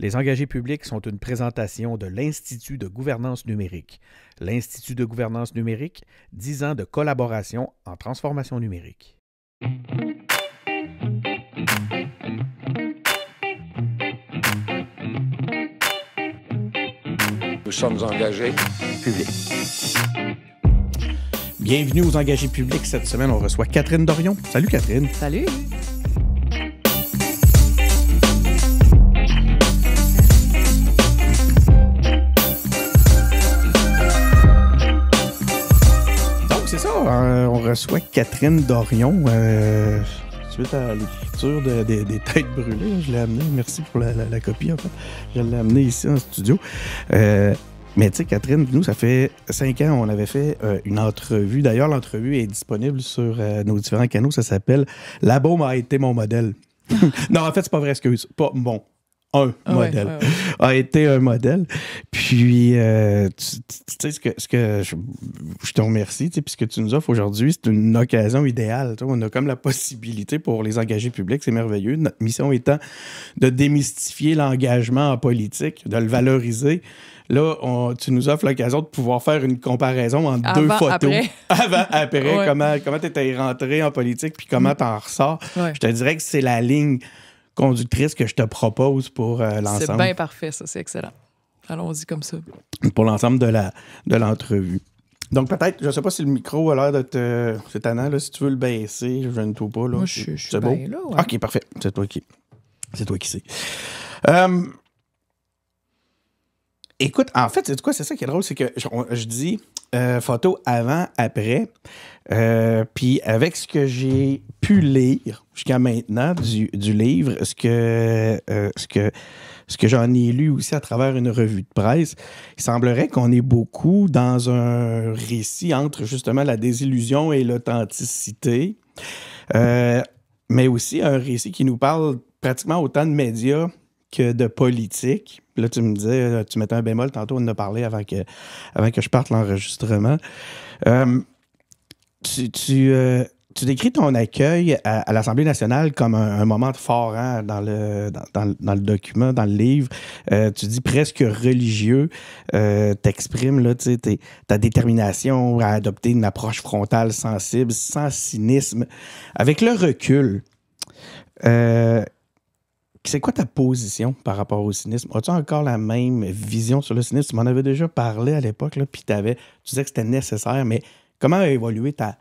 Les engagés publics sont une présentation de l'Institut de gouvernance numérique. L'Institut de gouvernance numérique, 10 ans de collaboration en transformation numérique. Nous sommes engagés publics. Bienvenue aux engagés publics. Cette semaine, on reçoit Catherine Dorion. Salut Catherine. Salut. reçois Catherine Dorion. Euh, suite à l'écriture des têtes brûlées, je l'ai amenée. Merci pour la, copie. En fait. Je l'ai amenée ici en studio. Euh, mais tu sais, Catherine, nous, ça fait cinq ans, on avait fait euh, une entrevue. D'ailleurs, l'entrevue est disponible sur nos différents canaux. Ça s'appelle La baume a été mon modèle. non, en fait, c'est pas vrai, excuse. Pas bon un modèle, a été un modèle. Puis, euh, tu, sais, ce que, ce que je, te remercie, tu sais, puis ce que tu nous offres aujourd'hui, c'est une occasion idéale. on a comme la possibilité pour les engager publics, c'est merveilleux. Notre mission étant de démystifier l'engagement en politique, de le valoriser. Là, tu nous offres l'occasion de pouvoir faire une comparaison en deux photos. Après. Avant, après, comment tu comment étais rentré en politique, puis comment mm. tu en ressors. Je te dirais que c'est la ligne conductrice que je te propose pour euh, l'ensemble. C'est bien parfait, ça, c'est excellent. Allons-y comme ça. Pour l'ensemble de, la, de l'entrevue. Donc, peut-être, je ne sais pas si le micro a l'air de te. C'est tannant, là, si tu veux le baisser, je ne trouve pas. Là. Moi, je, beau. là, OK, parfait. C'est toi qui. C'est toi qui sais. Euh, Écoute, en fait, c'est quoi? C'est ça qui est drôle, c'est que je, dis euh, photo avant, après. Euh, puis avec ce que j'ai pu lire jusqu'à maintenant du, livre, ce que, euh, ce que, ce que j'en ai lu aussi à travers une revue de presse, il semblerait qu'on est beaucoup dans un récit entre justement la désillusion et l'authenticité, mais aussi un récit qui nous parle pratiquement autant de médias de politique. Là, tu me disais, euh, tu mettais un bémol tantôt, on en a parlé avant que, avant que je parte l'enregistrement. Euh, tu, tu, euh, tu, décris ton accueil à, l'Assemblée nationale comme un, moment fort hein, dans, le, dans, le document, dans le livre. tu dis presque religieux. tu T'exprimes ta détermination à adopter une approche frontale sensible, sans cynisme. Avec le recul, c'est quoi ta position par rapport au cynisme? As-tu encore la même vision sur le cynisme? Tu m'en avais déjà parlé à l'époque, puis tu disais que c'était nécessaire, mais comment a évolué ta.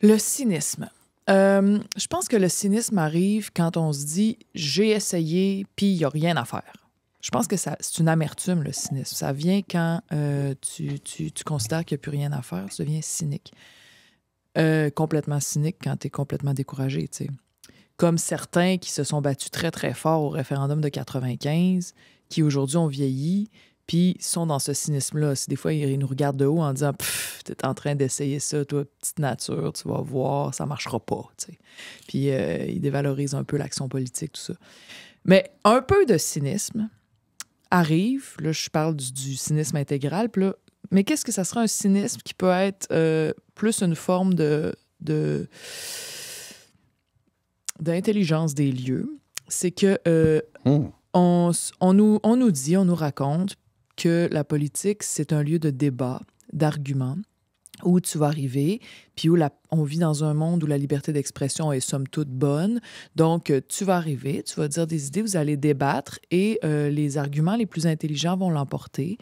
Le cynisme. Euh, je pense que le cynisme arrive quand on se dit j'ai essayé, puis il n'y a rien à faire. Je pense que c'est une amertume, le cynisme. Ça vient quand euh, tu, tu, considères qu'il n'y a plus rien à faire, tu deviens cynique. Euh, complètement cynique quand tu es complètement découragé. tu sais comme certains qui se sont battus très, très fort au référendum de 95, qui aujourd'hui ont vieilli, puis sont dans ce cynisme-là. Des fois, ils nous regardent de haut en disant t'es en train d'essayer ça, toi, petite nature, tu vas voir, ça marchera pas. Puis euh, ils dévalorisent un peu l'action politique, tout ça. Mais un peu de cynisme arrive. Là, je parle du, cynisme intégral. Puis mais qu'est-ce que ça serait un cynisme qui peut être euh, plus une forme de d'intelligence des lieux, c'est que euh, hmm. on, nous, on nous dit, on nous raconte que la politique, c'est un lieu de débat, d'argument, où tu vas arriver, puis où la, on vit dans un monde où la liberté d'expression est somme toute bonne. Donc, euh, tu vas arriver, tu vas dire des idées, vous allez débattre et euh, les arguments les plus intelligents vont l'emporter.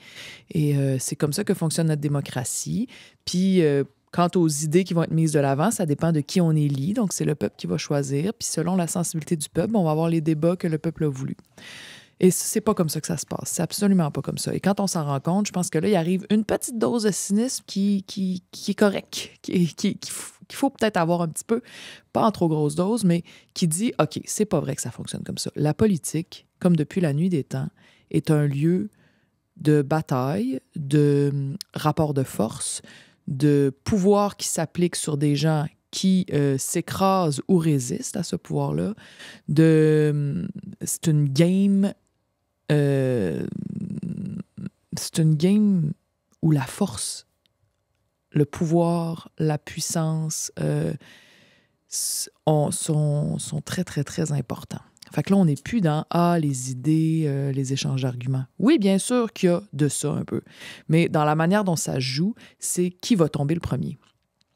Et c'est comme ça que fonctionne notre démocratie. Puis, euh, Quant aux idées qui vont être mises de l'avant, ça dépend de qui on élit. Donc, c'est le peuple qui va choisir. Puis, selon la sensibilité du peuple, on va avoir les débats que le peuple a voulu. Et c'est pas comme ça que ça se passe. C'est absolument pas comme ça. Et quand on s'en rend compte, je pense que là, il arrive une petite dose de cynisme qui, qui, qui est correcte, qui, qui, qui qu'il faut peut-être avoir un petit peu, pas en trop grosse dose, mais qui dit OK, c'est pas vrai que ça fonctionne comme ça. La politique, comme depuis la nuit des temps, est un lieu de bataille, de rapport de force, de pouvoir qui s'applique sur des gens qui euh, s'écrasent ou résistent à ce pouvoir-là. De, euh, c'est une game. Euh, une game où la force, le pouvoir, la puissance sont très, très, très importants. Fait que là, on n'est plus dans Ah, les idées, euh, les échanges d'arguments. Oui, bien sûr qu'il y a de ça un peu. Mais dans la manière dont ça joue, c'est qui va tomber le premier.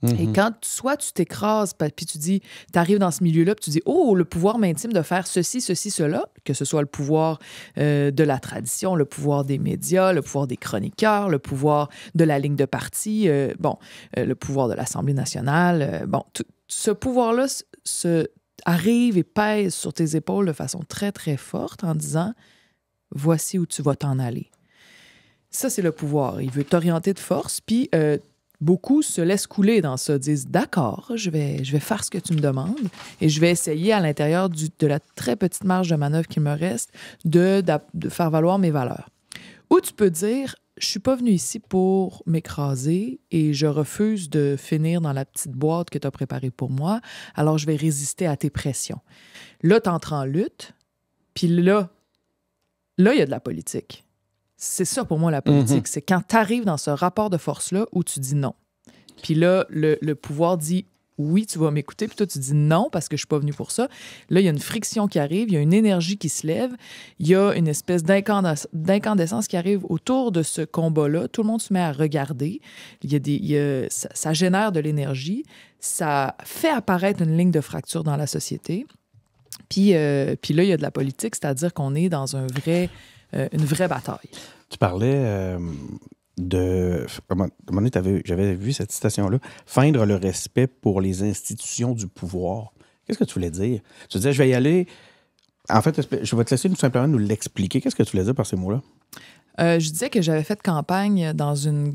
Et mhm. quand soit tu t'écrases, puis tu dis, tu arrives dans ce milieu-là, puis tu dis, oh, le pouvoir m'intime de faire ceci, ceci, cela, que ce soit le pouvoir euh, de la tradition, le pouvoir des médias, le pouvoir des chroniqueurs, le pouvoir de la ligne de parti, euh, bon, le pouvoir de l'Assemblée nationale, bon, ce pouvoir-là se arrive et pèse sur tes épaules de façon très, très forte en disant Voici où tu vas t'en aller. Ça, c'est le pouvoir. Il veut t'orienter de force, puis euh, beaucoup se laissent couler dans ça, disent D'accord, je vais, je vais faire ce que tu me demandes et je vais essayer à l'intérieur de la très petite marge de manœuvre qu'il me reste de, de faire valoir mes valeurs. Ou tu peux dire je suis pas venue ici pour m'écraser et je refuse de finir dans la petite boîte que tu as préparée pour moi, alors je vais résister à tes pressions. Là, tu entres en lutte, puis là, là, il y a de la politique. C'est ça pour moi la politique, mm-hmm. c'est quand tu arrives dans ce rapport de force-là où tu dis non. Puis là, le, le pouvoir dit oui, tu vas m'écouter, puis toi, tu dis non parce que je suis pas venu pour ça. Là, il y a une friction qui arrive, il y a une énergie qui se lève, il y a une espèce d'incandescence qui arrive autour de ce combat-là. Tout le monde se met à regarder. Il y a des, ça, génère de l'énergie, ça fait apparaître une ligne de fracture dans la société. Puis, euh, là, il y a de la politique, c'est-à-dire qu'on est dans un vrai, euh, une vraie bataille. Tu parlais euh, de. J'avais vu cette citation-là. Feindre le respect pour les institutions du pouvoir. Qu'est-ce que tu voulais dire? Tu disais, je vais y aller. En fait, je vais te laisser tout simplement nous l'expliquer. Qu'est-ce que tu voulais dire par ces mots-là? Euh, je disais que j'avais fait campagne dans une,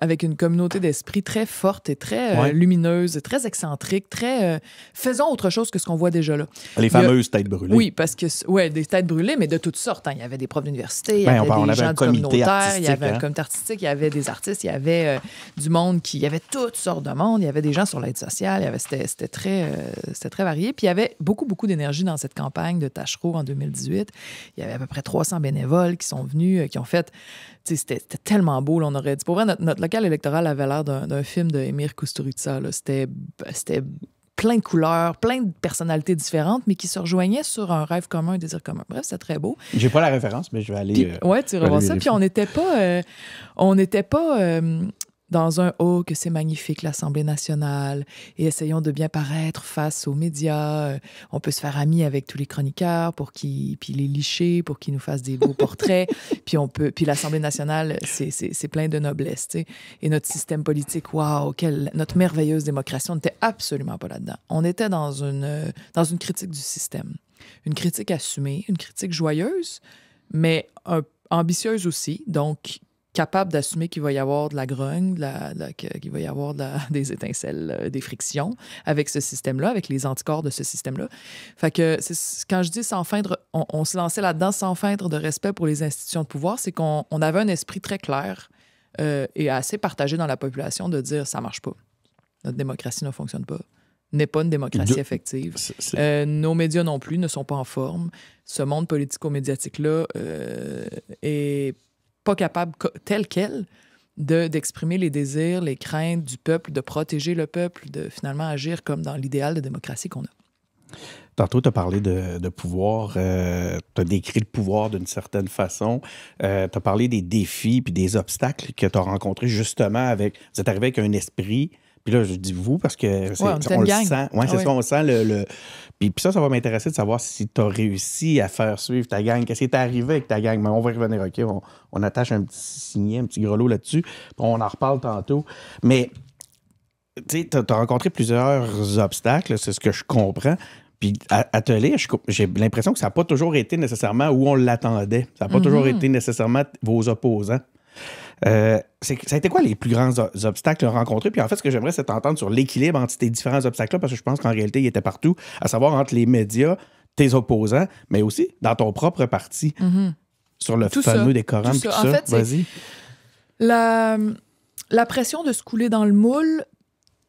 avec une communauté d'esprit très forte et très euh, lumineuse, très excentrique, très euh, faisons autre chose que ce qu'on voit déjà là. Les fameuses têtes brûlées. Oui, parce que ouais, des têtes brûlées, mais de toutes sortes. Hein. Il y avait des profs d'université, il y ben, avait des gens communautaires, il y avait un hein. comité artistique, il y avait des artistes, il y avait du monde qui, il y avait toutes sortes de monde, il y avait des gens sur l'aide sociale, avait c'était très c'était très varié. Puis il y avait beaucoup beaucoup d'énergie dans cette campagne de Tachereau en 2018. Il y avait à peu près 300 bénévoles qui sont venus, qui ont en fait. C'était tellement beau. on aurait dit. Pour vrai, notre, local électoral avait l'air d'un film de Emir Kusturica. C'était plein de couleurs, plein de personnalités différentes, mais qui se rejoignaient sur un rêve commun, un désir commun. Bref, c'est très beau. J'ai pas la référence, mais je vais aller. Euh, ouais, tu revois ça. Puis on n'était pas, euh, on n'était pas euh, dans un Oh, que c'est magnifique l'Assemblée nationale, et essayons de bien paraître face aux médias. Euh, on peut se faire amis avec tous les chroniqueurs pour qu'ils, puis les licher pour qu'ils nous fassent des beaux portraits. puis on peut, puis l'Assemblée nationale, c'est plein de noblesse, Et notre système politique, waouh, quelle, notre merveilleuse démocratie, on n'était absolument pas là-dedans. On était dans une, euh, dans une critique du système. Une critique assumée, une critique joyeuse, mais ambitieuse aussi, donc capable d'assumer qu'il va y avoir de la grogne, qu'il va y avoir des étincelles, euh, des frictions avec ce système-là, avec les anticorps de ce système-là. Fait que quand je dis sans feindre, on, se lançait là-dedans sans feindre de respect pour les institutions de pouvoir, c'est qu'on avait un esprit très clair euh, et assez partagé dans la population de dire ça marche pas, notre démocratie ne fonctionne pas n'est pas une démocratie effective. Euh, nos médias non plus ne sont pas en forme. Ce monde politico-médiatique-là est pas capable, tel quel, d'exprimer les désirs, les craintes du peuple, de protéger le peuple, de finalement agir comme dans l'idéal de démocratie qu'on a. Tantôt, tu as parlé de, pouvoir, euh, tu as décrit le pouvoir d'une certaine façon, euh, tu as parlé des défis puis des obstacles que tu as rencontrés justement avec, vous arrivé avec un esprit puis là, je dis vous parce que c'est, on, le sent. Ouais, c'est ah ça, on sent le. Puis, ça, ça va m'intéresser de savoir si tu as réussi à faire suivre ta gang. Qu'est-ce qui est arrivé avec ta gang? Mais on va revenir, OK? On, attache un petit signet, un petit grelot là-dessus. on en reparle tantôt. Mais tu as rencontré plusieurs obstacles, c'est ce que je comprends. Puis à, te lire, j'ai l'impression que ça n'a pas toujours été nécessairement où on l'attendait. Ça n'a pas toujours mm-hmm. été nécessairement vos opposants. Euh, ça a été quoi les plus grands obstacles rencontrés? Puis en fait, ce que j'aimerais, c'est t'entendre sur l'équilibre entre tes différents obstacles-là, parce que je pense qu'en réalité, ils étaient partout, à savoir entre les médias, tes opposants, mais aussi dans ton propre parti, mm-hmm. sur le fameux décorum. Tout ça. Vas-y. La, la pression de se couler dans le moule,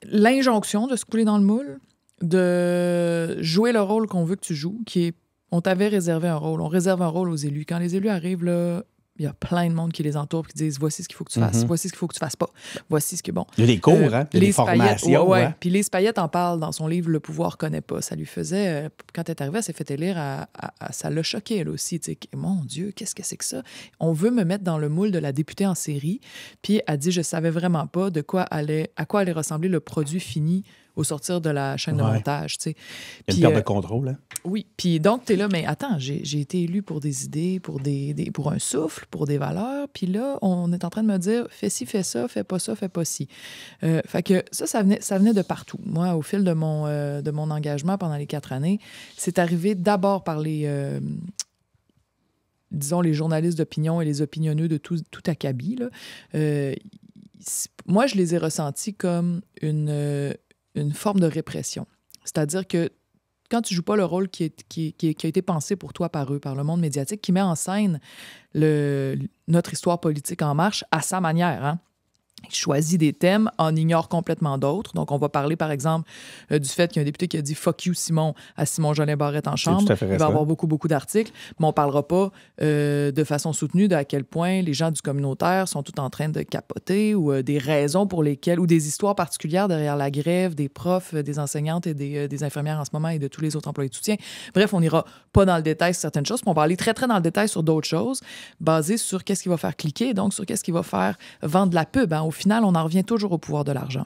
l'injonction de se couler dans le moule, de jouer le rôle qu'on veut que tu joues, qui est on t'avait réservé un rôle. On réserve un rôle aux élus. Quand les élus arrivent, là, il y a plein de monde qui les entoure qui disent voici ce qu'il faut que tu fasses, mhm. voici ce qu'il faut que tu fasses pas, voici ce que bon. Il y a des cours, euh, hein? les des formations. Hein? Puis les Payette en parle dans son livre Le pouvoir connaît pas. Ça lui faisait, euh, quand elle est arrivée, elle s'est fait élire, à, ça l'a choquée elle aussi. Tu mon Dieu, qu'est-ce que c'est que ça? On veut me mettre dans le moule de la députée en série. Puis elle dit je savais vraiment pas de quoi allait, à quoi allait ressembler le produit fini au sortir de la chaîne de montage. Tu sais. Il une perte de euh, contrôle. Hein? Oui. Puis donc, tu es là, mais attends, j'ai été élu pour des idées, pour, des, pour un souffle, pour des valeurs. Puis là, on est en train de me dire fais ci, fais ça, fais pas ça, fais pas ci. Euh, fait que ça, ça venait, ça venait de partout. Moi, au fil de mon, euh, de mon engagement pendant les quatre années, c'est arrivé d'abord par les disons, les journalistes d'opinion et les opinionneux de tout, tout acabit, moi, je les ai ressentis comme une, une forme de répression. C'est-à-dire que quand tu joues pas le rôle qui, a été pensé pour toi par eux, par le monde médiatique, qui met en scène notre histoire politique en marche à sa manière. Hein choisit des thèmes, en ignore complètement d'autres. Donc, on va parler, par exemple, euh, du fait qu'il y a un député qui a dit « fuck you, Simon » à Simon-Jolin Barrette en Chambre. Il va y avoir beaucoup, beaucoup d'articles, mais on ne parlera pas euh, de façon soutenue de à quel point les gens du communautaire sont tout en train de capoter ou euh, des raisons pour lesquelles, ou des histoires particulières derrière la grève des profs, des enseignantes et des, infirmières en ce moment et de tous les autres employés de soutien. Bref, on n'ira pas dans le détail sur certaines choses, mais on va aller très, très dans le détail sur d'autres choses, basées sur qu'est-ce qui va faire cliquer, donc sur qu'est-ce qui va faire vendre la pub. Hein, au final, on en revient toujours au pouvoir de l'argent.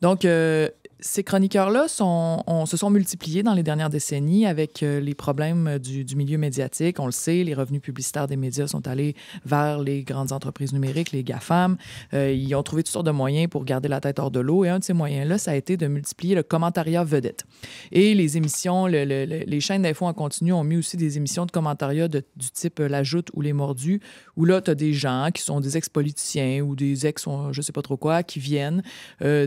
Donc, euh, ces chroniqueurs-là sont, se sont multipliés dans les dernières décennies avec euh, les problèmes du, milieu médiatique. On le sait, les revenus publicitaires des médias sont allés vers les grandes entreprises numériques, les GAFAM. Euh, ils ont trouvé toutes sortes de moyens pour garder la tête hors de l'eau. Et un de ces moyens-là, ça a été de multiplier le commentariat vedette. Et les émissions, les chaînes d'infos en continu ont mis aussi des émissions de commentariat du type euh, La Joute ou Les Mordus, où là, tu as des gens qui sont des ex-politiciens ou des ex, je sais pas trop quoi, qui viennent. Euh,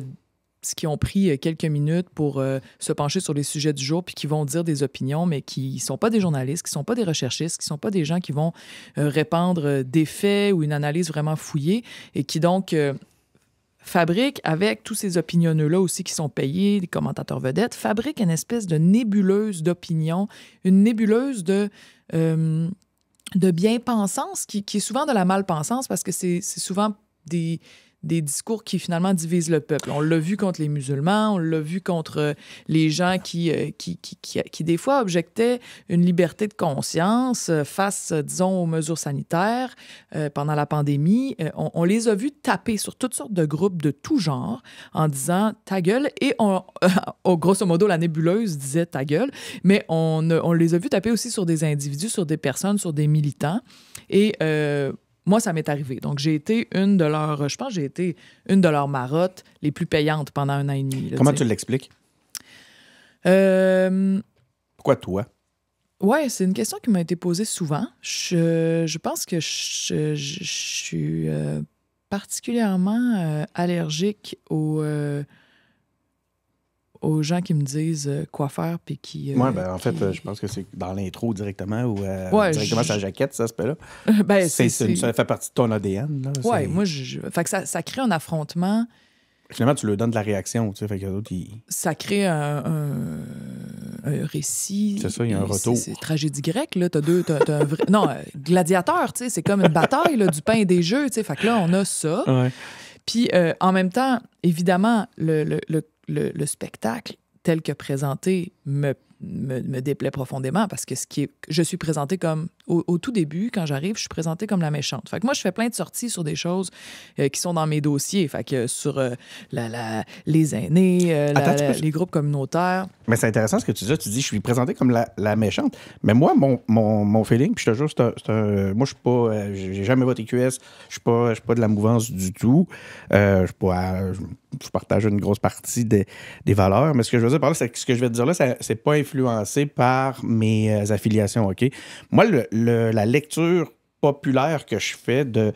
qui ont pris euh, quelques minutes pour euh, se pencher sur les sujets du jour, puis qui vont dire des opinions, mais qui ne sont pas des journalistes, qui ne sont pas des recherchistes, qui ne sont pas des gens qui vont euh, répandre des faits ou une analyse vraiment fouillée, et qui donc fabrique fabriquent, avec tous ces opinionneux-là aussi qui sont payés, des commentateurs vedettes, fabriquent une espèce de nébuleuse d'opinions, une nébuleuse de de bien-pensance, qui, qui, est souvent de la mal-pensance parce que c'est souvent des, des discours qui finalement divisent le peuple. On l'a vu contre les musulmans, on l'a vu contre euh, les gens euh, qui, qui, des fois objectaient une liberté de conscience euh, face, disons, aux mesures sanitaires pendant la pandémie. On, les a vus taper sur toutes sortes de groupes de tout genre en disant ta gueule et on, oh, grosso modo, la nébuleuse disait ta gueule, mais on, les a vus taper aussi sur des individus, sur des personnes, sur des militants. Et moi, ça m'est arrivé. Donc, j'ai été une de leurs, je pense, j'ai été une de leurs marottes les plus payantes pendant un an et demi. Comment tu l'expliques? Euh, Pourquoi toi? Oui, c'est une question qui m'a été posée souvent. Je, pense que je, suis euh, particulièrement euh, allergique aux, aux gens qui me disent euh, quoi faire puis qui. Euh, oui, ben, en fait, euh, je pense que c'est dans l'intro directement ou directement sa jaquette, ça, aspect-là. ben, c'est, ça fait partie de ton ADN. Oui, moi, fait que ça, ça, crée un affrontement. Finalement, tu lui donnes de la réaction, tu sais, fait que d'autres, Ça crée un, récit. C'est ça, il y a un retour. C'est, tragédie grecque, là. T'as deux, non, gladiateur, tu sais, c'est comme une bataille, là, du pain et des jeux, tu sais. Fait que là, on a ça. Puis, en même temps, évidemment, le le, spectacle tel que présenté me, me, déplaît profondément parce que ce qui est, je suis présentée comme, au, tout début, quand j'arrive, je suis présentée comme la méchante. Fait que moi, je fais plein de sorties sur des choses euh, qui sont dans mes dossiers. Fait que sur euh, la, les aînés, euh, les groupes communautaires. Mais c'est intéressant ce que tu dis. Tu dis, je suis présentée comme la, méchante. Mais moi, mon, mon, feeling, puis je te jure, c'est moi, je suis pas, j'ai jamais voté QS. Je suis pas, suis pas de la mouvance du tout. je suis pas, je partage une grosse partie des, des, valeurs, mais ce que je veux dire par là, c'est ce que je vais te dire là, c'est pas influencé par mes euh, affiliations, OK? Moi, le, la lecture populaire que je fais de,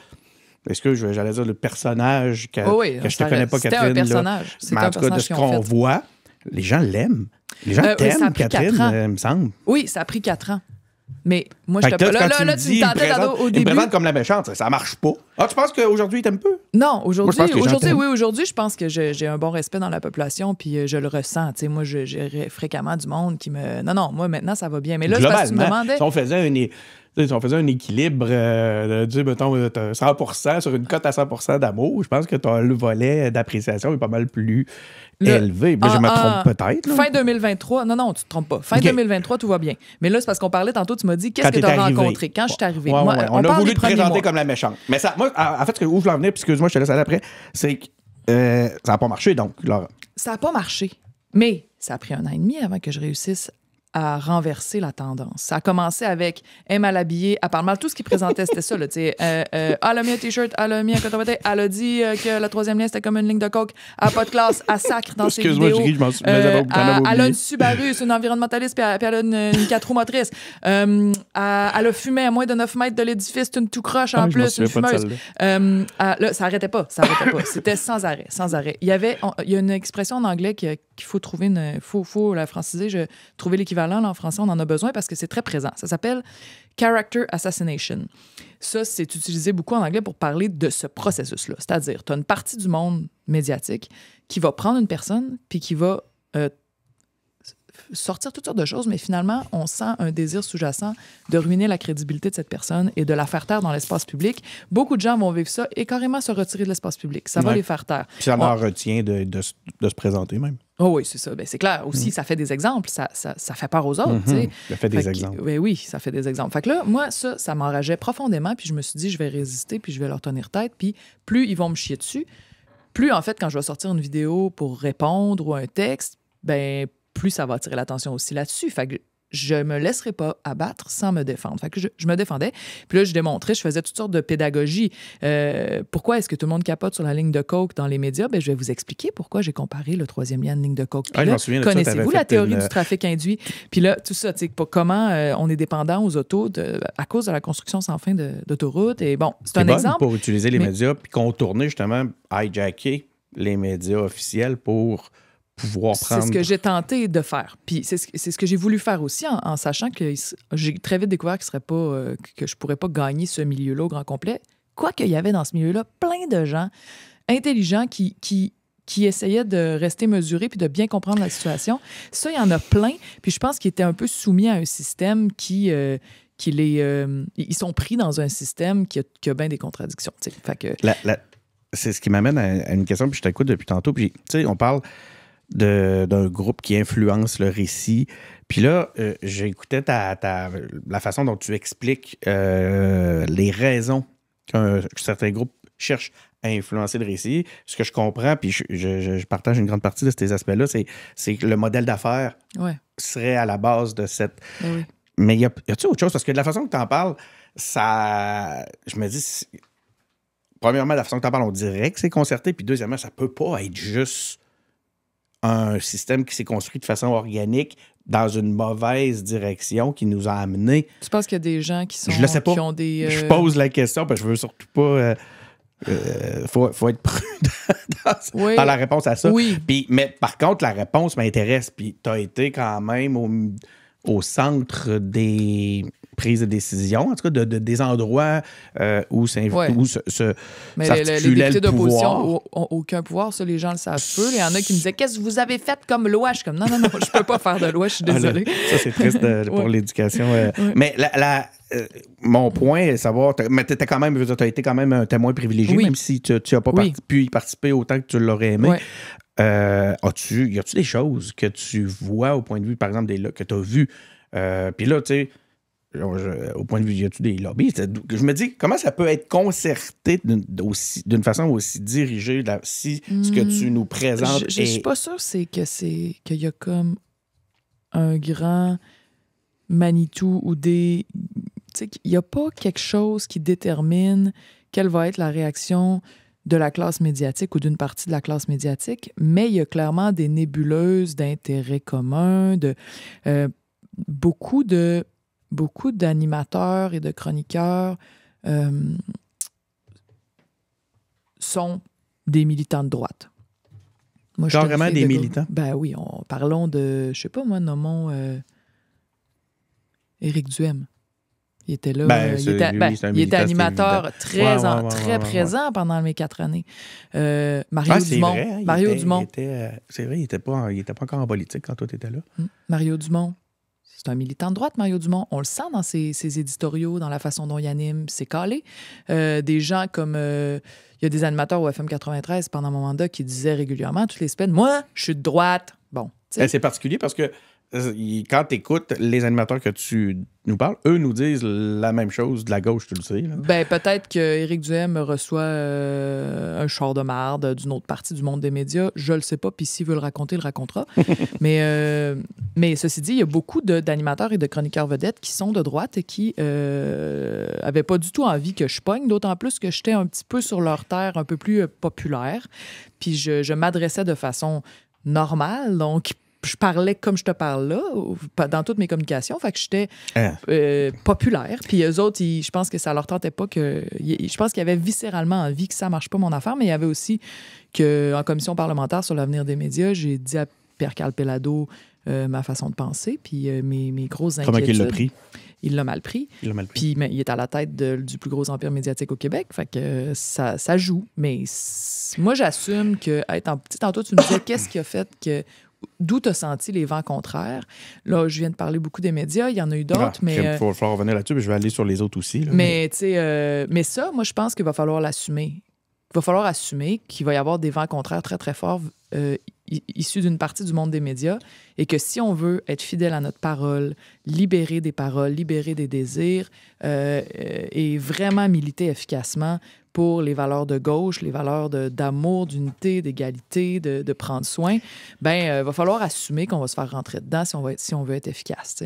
est-ce que j'allais dire le personnage que, que je ne te connais pas, Catherine? Un personnage. Mais en tout cas, de ce qu'on voit, les gens l'aiment. Les gens euh, t'aiment, Catherine, euh, il me semble. Oui, ça a pris quatre ans. Mais moi, je te Là, tu me tentais au début. Il me comme la méchante, ça, marche pas. Ah, tu penses qu'aujourd'hui, tu t'aime peu? Non, aujourd'hui, aujourd'hui oui, aujourd'hui, je pense que j'ai un bon respect dans la population, puis euh, je le ressens. sais moi, j'ai fréquemment du monde qui me. Non, non, moi, maintenant, ça va bien. Mais là, je tu me demandais. Si on faisait une si on faisait un équilibre euh, de dire mettons, 100% euh, sur une cote à 100% d'amour, je pense que ton, le volet d'appréciation est pas mal plus élevé. Mais je ah, me ah, trompe peut-être. Fin 2023, non, non, tu te trompes pas. Fin 2023, tout va bien. Mais là, c'est parce qu'on parlait tantôt, tu m'as dit qu'est-ce que tu as rencontré quand je suis arrivé. on, a voulu te présenter comme la méchante. Mais ça, moi, en fait, où je l'en venais, puis excuse-moi, je te laisse aller après, c'est que euh, ça n'a pas marché, donc, Laura. Ça n'a pas marché. Mais ça a pris un an et demi avant que je réussisse à renverser la tendance. Ça a commencé avec elle mal habillée, à part mal. Tout ce qu'il présentait, c'était ça. Là, euh, euh, ah, elle a mis un t-shirt, elle a mis un coton elle a dit euh, que la troisième ligne, c'était comme une ligne de coke. Elle a pas de classe, elle sacre dans ses vidéos. Excuse-moi, je, elle, euh, elle a une Subaru, c'est une environnementaliste, puis elle, a une, une quatre roues motrices. Euh, elle, a fumé à moins de 9 mètres de l'édifice, une tout croche en ah, plus, une fumeuse. là, ça arrêtait pas, ça arrêtait pas. C'était sans arrêt, sans arrêt. Il y avait, il y a une expression en anglais qu'il faut trouver, une, faut, faut la franciser, je, trouver l'équivalent là, en français, on en a besoin parce que c'est très présent. Ça s'appelle character assassination. Ça, c'est utilisé beaucoup en anglais pour parler de ce processus-là. C'est-à-dire, tu as une partie du monde médiatique qui va prendre une personne puis qui va euh, sortir toutes sortes de choses, mais finalement, on sent un désir sous-jacent de ruiner la crédibilité de cette personne et de la faire taire dans l'espace public. Beaucoup de gens vont vivre ça et carrément se retirer de l'espace public. Ça va les faire taire. ça leur retient de, se présenter même. Oh oui, c'est ça. Ben, c'est clair. Aussi, mm. ça fait des exemples. Ça, ça, fait peur aux autres. Mm-hmm. Ça fait des exemples. Ben oui, ça fait des exemples. Fait que là, moi, ça, ça m'enrageait profondément. Puis je me suis dit, je vais résister, puis je vais leur tenir tête. Puis plus ils vont me chier dessus, plus, en fait, quand je vais sortir une vidéo pour répondre ou un texte, ben plus ça va attirer l'attention aussi là-dessus. Fait je me laisserai pas abattre sans me défendre. que je, me défendais. Puis là, je démontrais, je faisais toutes sortes de pédagogies. Euh, pourquoi est-ce que tout le monde capote sur la ligne de coke dans les médias? Ben, je vais vous expliquer pourquoi j'ai comparé le troisième lien de ligne de coke. Ah, connaissez-vous la théorie du euh, trafic induit? Puis là, tout ça, tu sais, comment euh, on est dépendant aux autos à cause de la construction sans fin d'autoroutes. Et bon, c'est un exemple. pour utiliser les médias puis contourner justement, hijacker les médias officiels pour pouvoir prendre. C'est ce que j'ai tenté de faire. Puis c'est ce, ce, que j'ai voulu faire aussi en, sachant que j'ai très vite découvert ce serait pas, euh, que je pourrais pas gagner ce milieu-là au grand complet. Quoi qu'il y avait dans ce milieu-là, plein de gens intelligents qui, qui, qui essayaient de rester mesurés puis de bien comprendre la situation. Ça, il y en a plein. Puis je pense qu'ils étaient un peu soumis à un système qui. Euh, qui les, euh, ils sont pris dans un système qui a, qui a bien des contradictions. que... c'est ce qui m'amène à, une question, puis je t'écoute depuis tantôt. Puis, tu sais, on parle, d'un groupe qui influence le récit. Puis là, euh, j'écoutais la façon dont tu expliques euh, les raisons qu'un certain groupe cherche à influencer le récit. Ce que je comprends, puis je, partage une grande partie de ces aspects-là, c'est que le modèle d'affaires serait à la base de cette... Mais ben Mais y a-t-il autre chose? Parce que de la façon que tu en parles, ça... Je me dis... Premièrement, de la façon que tu en parles, on dirait que c'est concerté. Puis deuxièmement, ça peut pas être juste un système qui s'est construit de façon organique dans une mauvaise direction qui nous a amené Tu penses qu'il y a des gens qui sont. Je sais pas. Qui ont des, Je euh, pose la question parce que je veux surtout pas. Il euh, euh, faut, faut, être prudent dans, la réponse à ça. Oui. Puis, mais par contre, la réponse m'intéresse. Puis tu as été quand même au, au centre des prise de décision, en tout cas de, des endroits euh, où, ouais. Mais les, députés d'opposition n'ont aucun pouvoir, ça, les gens le savent peu. Il y en a qui me disaient Qu'est-ce que vous avez fait comme loi Je suis comme Non, non, non, je ne peux pas faire de loi, je suis ah désolé. ça, c'est triste euh, pour l'éducation. Euh. Mais la, mon point, savoir, mais tu quand même, as été quand même un témoin privilégié, même si tu n'as pas pu y participer autant que tu l'aurais aimé. as-tu, y a-tu des choses que tu vois au point de vue, par exemple, des que tu as vues? Puis là, tu sais, au point de vue, tu des lobbies? Je me dis, comment ça peut être concerté d'une façon aussi dirigée si ce que tu hmm. nous présentes Je, suis pas sûre c'est que c'est qu'il y a comme un grand Manitou ou des... Tu il n'y a pas quelque chose qui détermine quelle va être la réaction de la classe médiatique ou d'une partie de la classe médiatique, mais il y a clairement des nébuleuses d'intérêts communs, de euh, beaucoup de beaucoup d'animateurs et de chroniqueurs euh, sont des militants de droite. Genre vraiment des militants. Ben oui, parlons de, je sais pas moi, nommons euh, Éric Duhem. Il était là. Ben, euh, ben, il, était, animateur très, très présent pendant mes quatre années. Mario ah, Dumont. Hein, Mario était, C'est vrai, il n'était pas, pas, encore en politique quand toi, tu étais là. Hmm. Mario Dumont. C'est un militant de droite, Mario Dumont. On le sent dans ses, éditoriaux, dans la façon dont il anime. C'est calé. Euh, des gens comme... Euh, il y a des animateurs au FM 93 pendant mon mandat qui disaient régulièrement, toutes les semaines, « Moi, je suis de droite. » Bon. Ben, c'est particulier parce que quand tu écoutes les animateurs que tu nous parles, eux nous disent la même chose de la gauche, tu le sais. Ben, peut-être que Éric Duhem reçoit euh, un char de marde d'une autre partie du monde des médias. Je le sais pas, puis s'il veut le raconter, il le racontera. mais, euh, mais ceci dit, il y a beaucoup d'animateurs et de chroniqueurs vedettes qui sont de droite et qui n'avaient euh, pas du tout envie que je pogne, d'autant plus que j'étais un petit peu sur leur terre un peu plus populaire. Puis je, je m'adressais de façon normale, donc je parlais comme je te parle là, dans toutes mes communications. Fait que j'étais hein? euh, populaire. Puis eux autres, je pense que ça leur tentait pas que. Je pense qu'il y avait viscéralement envie que ça marche pas mon affaire, mais il y avait aussi qu'en commission parlementaire sur l'avenir des médias, j'ai dit à Pierre-Carl euh, ma façon de penser, puis euh, mes, mes grosses inquiétudes. Comment il l'a pris? Il l'a mal pris. Il l'a mal pris. Puis il est à la tête du plus gros empire médiatique au Québec. Fait que ça, joue. Mais moi, j'assume que... Hey, tantôt, tu me disais, qu'est-ce qui a fait que d'où tu as senti les vents contraires. Là, je viens de parler beaucoup des médias, il y en a eu d'autres, ah, mais... Il va falloir revenir là-dessus, mais je vais aller sur les autres aussi. mais, euh, mais ça, moi, je pense qu'il va falloir l'assumer. Il va falloir assumer qu'il va y avoir des vents contraires très, très forts euh, issus d'une partie du monde des médias et que si on veut être fidèle à notre parole, libérer des paroles, libérer des désirs euh, et vraiment militer efficacement pour les valeurs de gauche, les valeurs d'amour, d'unité, d'égalité, de, prendre soin, ben euh, va falloir assumer qu'on va se faire rentrer dedans si on, va, si on veut être efficace.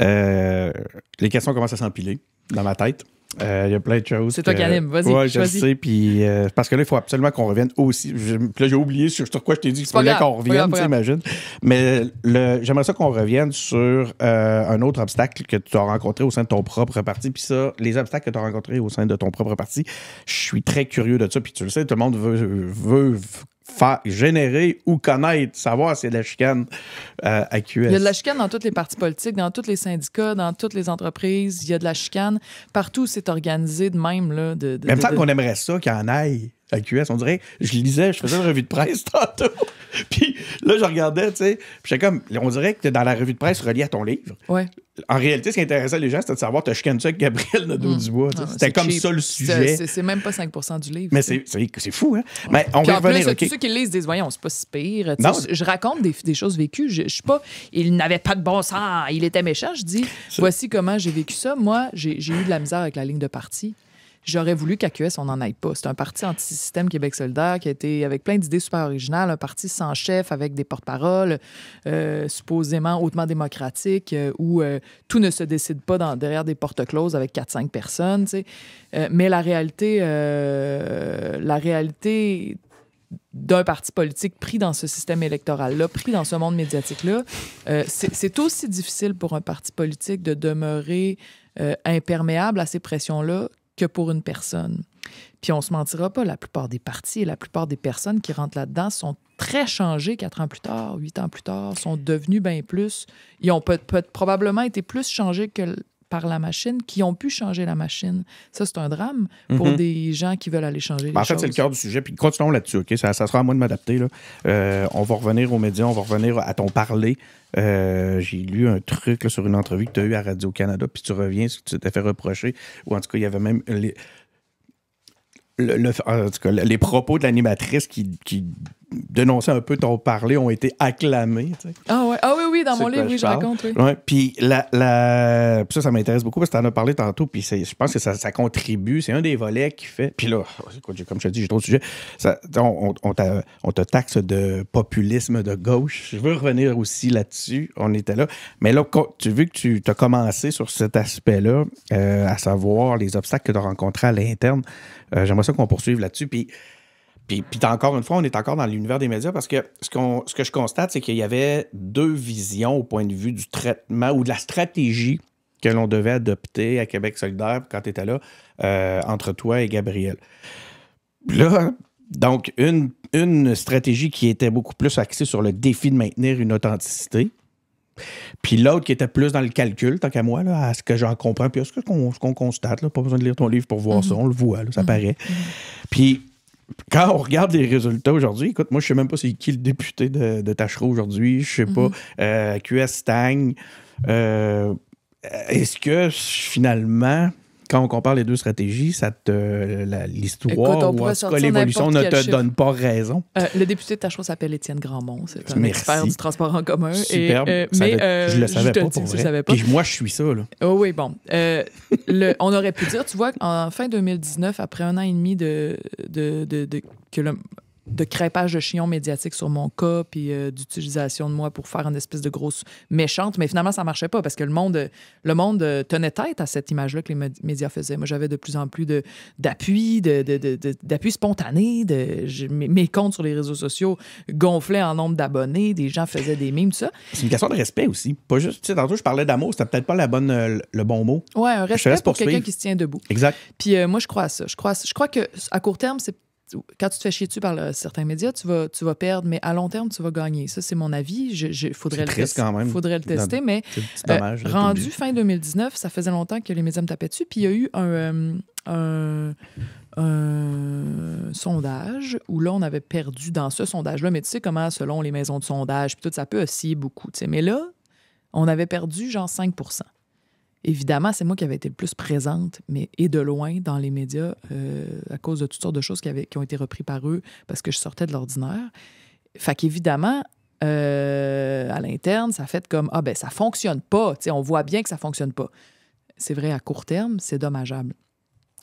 Euh, les questions commencent à s'empiler dans ma tête. Il euh, y a plein de choses. C'est toi qui vas-y. Ouais, je sais. Puis, euh, parce que là, il faut absolument qu'on revienne aussi. là, j'ai oublié sur, quoi je t'ai dit qu'il fallait qu'on revienne, tu imagines. Mais j'aimerais ça qu'on revienne sur euh, un autre obstacle que tu as rencontré au sein de ton propre parti. Puis ça, les obstacles que tu as rencontrés au sein de ton propre parti, je suis très curieux de ça. Puis tu le sais, tout le monde veut, veut faire générer ou connaître, savoir c'est de la chicane euh, à QS. Il y a de la chicane dans toutes les partis politiques, dans tous les syndicats, dans toutes les entreprises. Il y a de la chicane partout c'est organisé de même. Là, même temps qu'on aimerait ça qu'il y en aille à QS. On dirait, je lisais, je faisais une revue de presse tantôt. puis là, je regardais, tu sais. Puis j'étais comme, on dirait que dans la revue de presse reliée à ton livre. Ouais. En réalité, ce qui intéressait les gens, c'était de savoir, t'as chicané ça avec Gabriel Nadeau-Dubois. Mm. Mmh. Ah, c'était comme ça le sujet. C'est même pas 5 du livre. Mais c'est fou, hein. Mais ben, on va revenir. Tous ceux qui lisent disent, voyons, c'est pas si pire. Non. Je, raconte des, choses vécues. Je, je suis pas, il n'avait pas de bon sens, il était méchant. Je dis, voici comment j'ai vécu ça. Moi, j'ai eu de la misère avec la ligne de parti. J'aurais voulu qu'à on n'en aille pas. C'est un parti anti-système Québec solidaire qui a été avec plein d'idées super originales, un parti sans chef avec des porte-paroles euh, supposément hautement démocratiques euh, où euh, tout ne se décide pas dans, derrière des portes closes avec 4-5 personnes. mais la réalité, la réalité d'un parti politique pris dans ce système électoral-là, pris dans ce monde médiatique-là, c'est aussi difficile pour un parti politique de demeurer imperméable à ces pressions-là pour une personne. Puis on se mentira pas, la plupart des parties et la plupart des personnes qui rentrent là-dedans sont très changées quatre ans plus tard, huit ans plus tard, sont devenues bien plus. Ils ont peut, probablement été plus changés que par la machine qui ont pu changer la machine. Ça, c'est un drame pour mhm. des gens qui veulent aller changer ben, les En fait, c'est le cœur du sujet. Puis continuons là-dessus, OK? Ça, sera à moi de m'adapter. Euh, on va revenir aux médias, on va revenir à ton parler. Euh, j'ai lu un truc sur une entrevue que tu as eue à Radio-Canada, puis tu reviens, que tu t'es fait reprocher, ou en tout cas, il y avait même... Les... en tout cas, les propos de l'animatrice qui dénoncer un peu ton parler ont été acclamés. Ah, ah, oui, oui, dans mon livre, je, raconte. puis ça, ça m'intéresse beaucoup parce que tu en as parlé tantôt, puis je pense que ça, contribue. C'est un des volets qui fait. Puis là, oh, comme je te dis, j'ai trop de sujets. on, te taxe de populisme de gauche. Je veux revenir aussi là-dessus. On était là. Mais là, tu vu que tu as commencé sur cet aspect-là, euh, à savoir les obstacles que tu as rencontrés à l'interne, euh, j'aimerais ça qu'on poursuive là-dessus. Puis puis, puis encore une fois, on est encore dans l'univers des médias parce que ce, qu'on, ce que je constate, c'est qu'il y avait deux visions au point de vue du traitement ou de la stratégie que l'on devait adopter à Québec solidaire quand tu étais là, euh, entre toi et Gabriel. Là, donc, une, une stratégie qui était beaucoup plus axée sur le défi de maintenir une authenticité, puis l'autre qui était plus dans le calcul, tant qu'à moi, là, à ce que j'en comprends, puis à ce qu'on constate, pas besoin de lire ton livre pour voir mhm. ça, on le voit, ça mhm. paraît. Mhm. Puis quand on regarde les résultats aujourd'hui, écoute, moi, je sais même pas c'est qui le député de, de Tachereau aujourd'hui. Je sais pas. Mhm. Euh, QS Tang. Euh, est-ce que finalement, quand on compare les deux stratégies, ça l'histoire ou l'évolution ne te donne pas raison. Euh, le député de Tachereau s'appelle Étienne Grandmont. C'est un expert du transport en commun. Superbe. Euh, mais euh, je le savais pas, pour vrai. moi, je suis ça. Là. Oh oui, bon. on aurait pu dire, tu vois, qu'en fin 2019, après un an et demi de, de, de, de que le, de crêpage de chion médiatique sur mon cas, puis euh, d'utilisation de moi pour faire une espèce de grosse méchante. Mais finalement, ça marchait pas parce que le monde, le monde euh, tenait tête à cette image-là que les médias faisaient. Moi, j'avais de plus en plus d'appui, de, d'appui de, de, spontané. De, mes, comptes sur les réseaux sociaux gonflaient en nombre d'abonnés. Des gens faisaient des mimes, tout ça. C'est une question de respect aussi. Pas juste, tu sais, tantôt, je parlais d'amour, c'était peut-être pas la bonne, euh, le bon mot. Ouais, un respect pour quelqu'un qui se tient debout. Exact. Puis moi, je crois à ça. Je crois, qu'à je crois que à court terme, c'est quand tu te fais chier dessus par certains médias, tu vas, tu vas perdre, mais à long terme, tu vas gagner. Ça, c'est mon avis. Je, faudrait, le faudrait le tester, mais euh, rendu fin 2019, ça faisait longtemps que les médias me tapaient dessus. Puis il y a eu euh, un, sondage où là, on avait perdu dans ce sondage-là. Mais tu sais comment, selon les maisons de sondage, puis tout, ça peut aussi beaucoup. Tu Mais là, on avait perdu genre 5 Évidemment, c'est moi qui avais été le plus présente, mais et de loin dans les médias euh, à cause de toutes sortes de choses qui, qui ont été reprises par eux parce que je sortais de l'ordinaire. Fait qu'évidemment, euh, à l'interne, ça fait comme Ah, ben ça fonctionne pas. on voit bien que ça fonctionne pas. C'est vrai, à court terme, c'est dommageable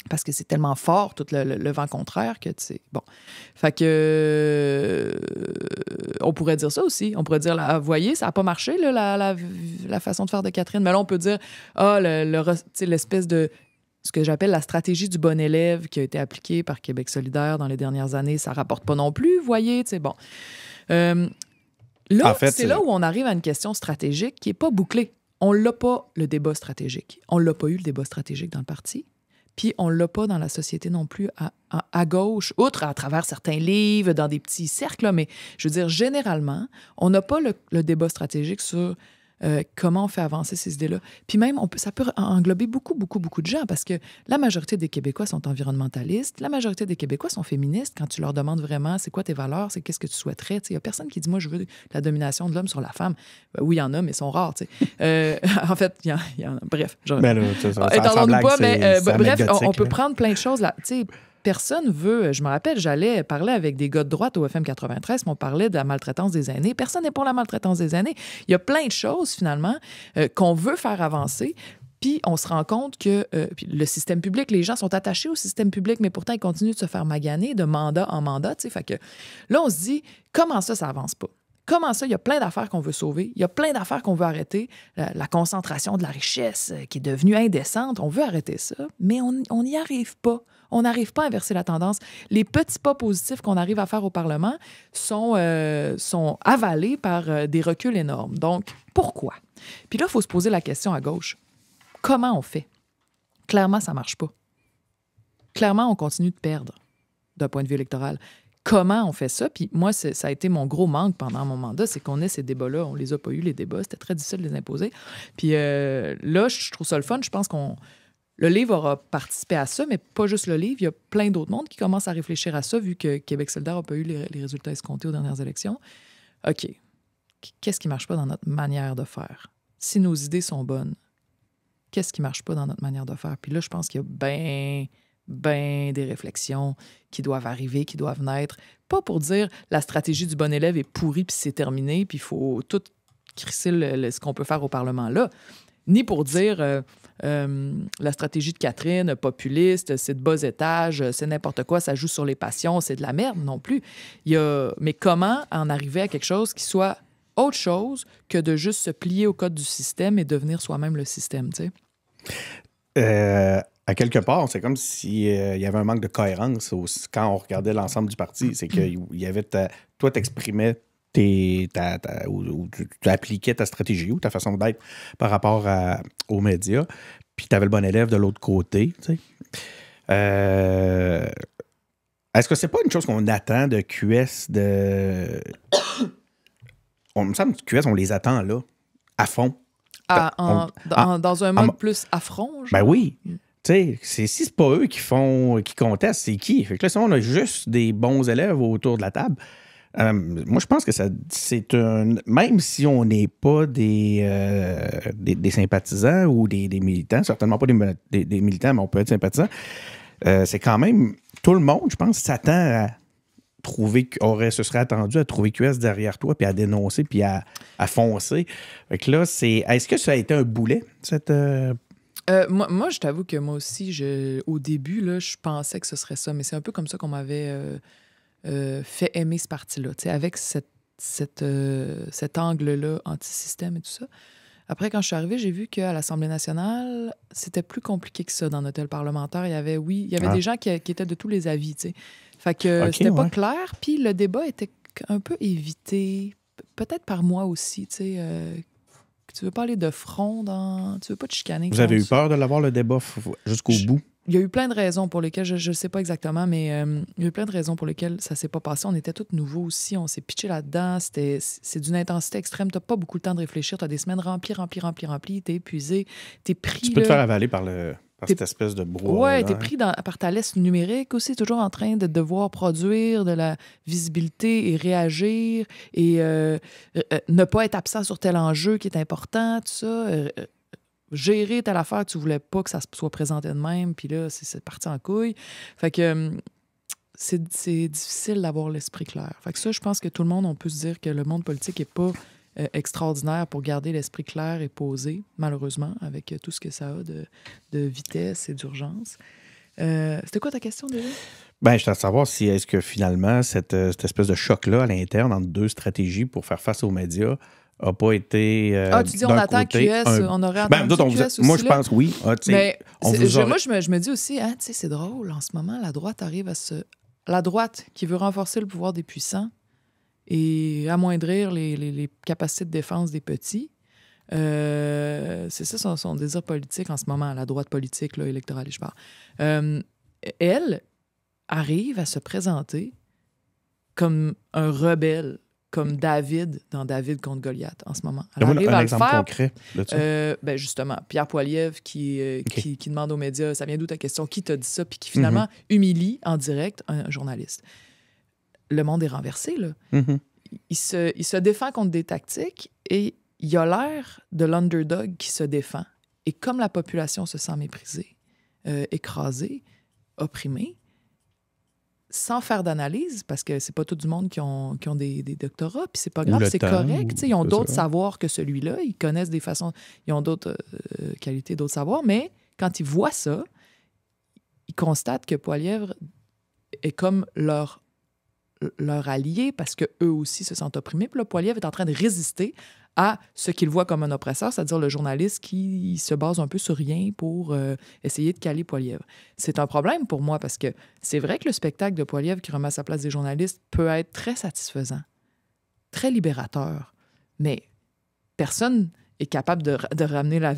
parce que c'est tellement fort, tout le, vent contraire, que tu sais. Bon. Fait que. Euh, on pourrait dire ça aussi. On pourrait dire, vous voyez, ça n'a pas marché, la, la, façon de faire de Catherine. Mais là, on peut dire, ah, l'espèce de. Ce que j'appelle la stratégie du bon élève qui a été appliquée par Québec solidaire dans les dernières années, ça rapporte pas non plus, vous voyez, tu sais. Bon. Euh, là, c'est là où on arrive à une question stratégique qui n'est pas bouclée. On l'a pas, le débat stratégique. On l'a pas eu, le débat stratégique dans le parti. Puis on l'a pas dans la société non plus à, gauche, outre à travers certains livres, dans des petits cercles, mais je veux dire, généralement, on n'a pas le, débat stratégique sur euh, comment on fait avancer ces idées-là. Puis même, ça peut englober beaucoup, beaucoup, beaucoup de gens parce que la majorité des Québécois sont environnementalistes, la majorité des Québécois sont féministes. Quand tu leur demandes vraiment c'est quoi tes valeurs, c'est qu'est-ce que tu souhaiterais, il n'y a personne qui dit moi je veux la domination de l'homme sur la femme. Euh, oui, il y en a, mais ils sont rares. Euh, en fait, il y, en a. Bref. mais bref, on, peut prendre plein de choses là personne veut. Je me rappelle, j'allais parler avec des gars de droite au FM 93, on parlait de la maltraitance des aînés. Personne n'est pour la maltraitance des aînés. Il y a plein de choses, finalement, euh, qu'on veut faire avancer. Puis on se rend compte que euh, le système public, les gens sont attachés au système public, mais pourtant ils continuent de se faire maganer de mandat en mandat. que là, on se dit, comment ça, ça avance pas? Comment ça, il y a plein d'affaires qu'on veut sauver, il y a plein d'affaires qu'on veut arrêter, la, concentration de la richesse euh, qui est devenue indécente, on veut arrêter ça, mais on n'y arrive pas. On n'arrive pas à inverser la tendance. Les petits pas positifs qu'on arrive à faire au Parlement sont, euh, avalés par euh, des reculs énormes. Donc, pourquoi? Puis là, il faut se poser la question à gauche. Comment on fait? Clairement, ça ne marche pas. Clairement, on continue de perdre d'un point de vue électoral comment on fait ça. Puis moi, ça a été mon gros manque pendant mon mandat, c'est qu'on ait ces débats-là. On les a pas eu, les débats. C'était très difficile de les imposer. Puis euh, là, je trouve ça le fun. Je pense qu'on le livre aura participé à ça, mais pas juste le livre. Il y a plein d'autres mondes qui commencent à réfléchir à ça, vu que Québec solidaire n'a pas eu les, résultats escomptés aux dernières élections. OK. Qu'est-ce qui ne marche pas dans notre manière de faire? Si nos idées sont bonnes, qu'est-ce qui ne marche pas dans notre manière de faire? Puis là, je pense qu'il y a bien, bien des réflexions qui doivent arriver, qui doivent naître. Pas pour dire la stratégie du bon élève est pourrie, puis c'est terminé, puis il faut tout crisser ce qu'on peut faire au Parlement là ni pour dire euh, euh, la stratégie de Catherine, populiste, c'est de bas étage, c'est n'importe quoi, ça joue sur les passions, c'est de la merde non plus. Il Mais comment en arriver à quelque chose qui soit autre chose que de juste se plier au code du système et devenir soi-même le système, tu sais? Euh, à quelque part, c'est comme s'il y avait un manque de cohérence quand on regardait l'ensemble du parti. C'est que mm. il y avait toi, t'exprimais tu, appliquais ta stratégie ou ta façon d'être par rapport aux médias, puis tu avais le bon élève de l'autre côté. Euh, est-ce que c'est pas une chose qu'on attend de QS de. on me semble que QS, on les attend là, à fond. dans un mode plus affront. Ben oui. Tu sais, si c'est pas eux qui font qui contestent, c'est qui? Fait que si on a juste des bons élèves autour de la table, euh, moi, je pense que ça, c'est un. Même si on n'est pas des, euh, des, sympathisants ou des, militants, certainement pas des, militants, mais on peut être sympathisant, euh, c'est quand même. Tout le monde, je pense, s'attend à trouver, aurait, se serait attendu à trouver QS derrière toi, puis à dénoncer, puis à, à foncer. Fait que là, c'est. Est-ce que ça a été un boulet, cette. moi, moi, je t'avoue que moi aussi, je, au début, là, je pensais que ce serait ça, mais c'est un peu comme ça qu'on m'avait euh, fait aimer ce parti-là, avec cette, euh, cet angle-là anti-système et tout ça. Après, quand je suis arrivée, j'ai vu qu'à l'Assemblée nationale, c'était plus compliqué que ça dans notre hôtel parlementaire. Il y avait, oui, il y avait ah. des gens qui, étaient de tous les avis, tu sais. Fait que c'était pas clair, puis le débat était un peu évité, peut-être par moi aussi, tu sais. Euh, tu veux pas aller de front dans... Tu veux pas te chicaner. Vous avez eu peur de l'avoir, le débat, jusqu'au bout? il y a eu plein de raisons pour lesquelles, je ne sais pas exactement, mais euh, il y a eu plein de raisons pour lesquelles ça s'est pas passé. On était tous nouveaux aussi, on s'est pitché là-dedans. C'est d'une intensité extrême. Tu n'as pas beaucoup de temps de réfléchir. Tu as des semaines remplies, remplies, remplies, remplies. Tu es épuisé, tu es pris. Tu peux te faire avaler par le. cette espèce de brouhaha. Oui, hein. tu es pris par ta laisse numérique aussi, toujours en train de devoir produire de la visibilité et réagir et euh, euh, ne pas être absent sur tel enjeu qui est important, tout ça gérer telle affaire, tu voulais pas que ça soit présenté de même, puis là, c'est parti en couille. Fait que hum, c'est difficile d'avoir l'esprit clair. Fait que ça, je pense que tout le monde, on peut se dire que le monde politique n'est pas euh, extraordinaire pour garder l'esprit clair et posé, malheureusement, avec euh, tout ce que ça a de, de vitesse et d'urgence. Euh, c'était quoi ta question déjà? Ben, je à savoir si est-ce que finalement, cette, cette espèce de choc-là à l'interne entre deux stratégies pour faire face aux médias, n'a pas été. Euh, ah, tu dis, on attend QS, on aurait ben, Moi, je pense oui. Ah, moi, je me, je me, dis aussi, hein, c'est drôle, en ce moment, la droite arrive à se. La droite qui veut renforcer le pouvoir des puissants et amoindrir les, capacités de défense des petits. Euh, c'est ça son, désir politique en ce moment, la droite politique, là, électorale, je parle. Euh, elle arrive à se présenter comme un rebelle comme David dans David contre Goliath en ce moment. Elle un, un exemple concret euh, ben justement, Pierre Poiliev euh, qui, qui, demande aux médias ça vient d'où ta question Qui t'a dit ça Puis qui mhm. finalement humilie en direct un, journaliste. Le monde est renversé, là. Mhm. il, se, il se défend contre des tactiques et il a l'air de l'underdog qui se défend. Et comme la population se sent méprisée, euh, écrasée, opprimée, sans faire d'analyse, parce que c'est pas tout du monde qui ont, des, doctorats, puis c'est pas grave, c'est correct. Ils ont d'autres savoirs que celui-là, ils connaissent des façons, ils ont d'autres euh, qualités, d'autres savoirs, mais quand ils voient ça, ils constatent que Poilièvre est comme leur leur allié parce que eux aussi se sentent opprimés. Puis là, est en train de résister à ce qu'il voit comme un oppresseur, c'est-à-dire le journaliste qui se base un peu sur rien pour euh, essayer de caler Poilievre. C'est un problème pour moi parce que c'est vrai que le spectacle de Poilievre qui remet à sa place des journalistes peut être très satisfaisant, très libérateur, mais personne est capable de, ramener la,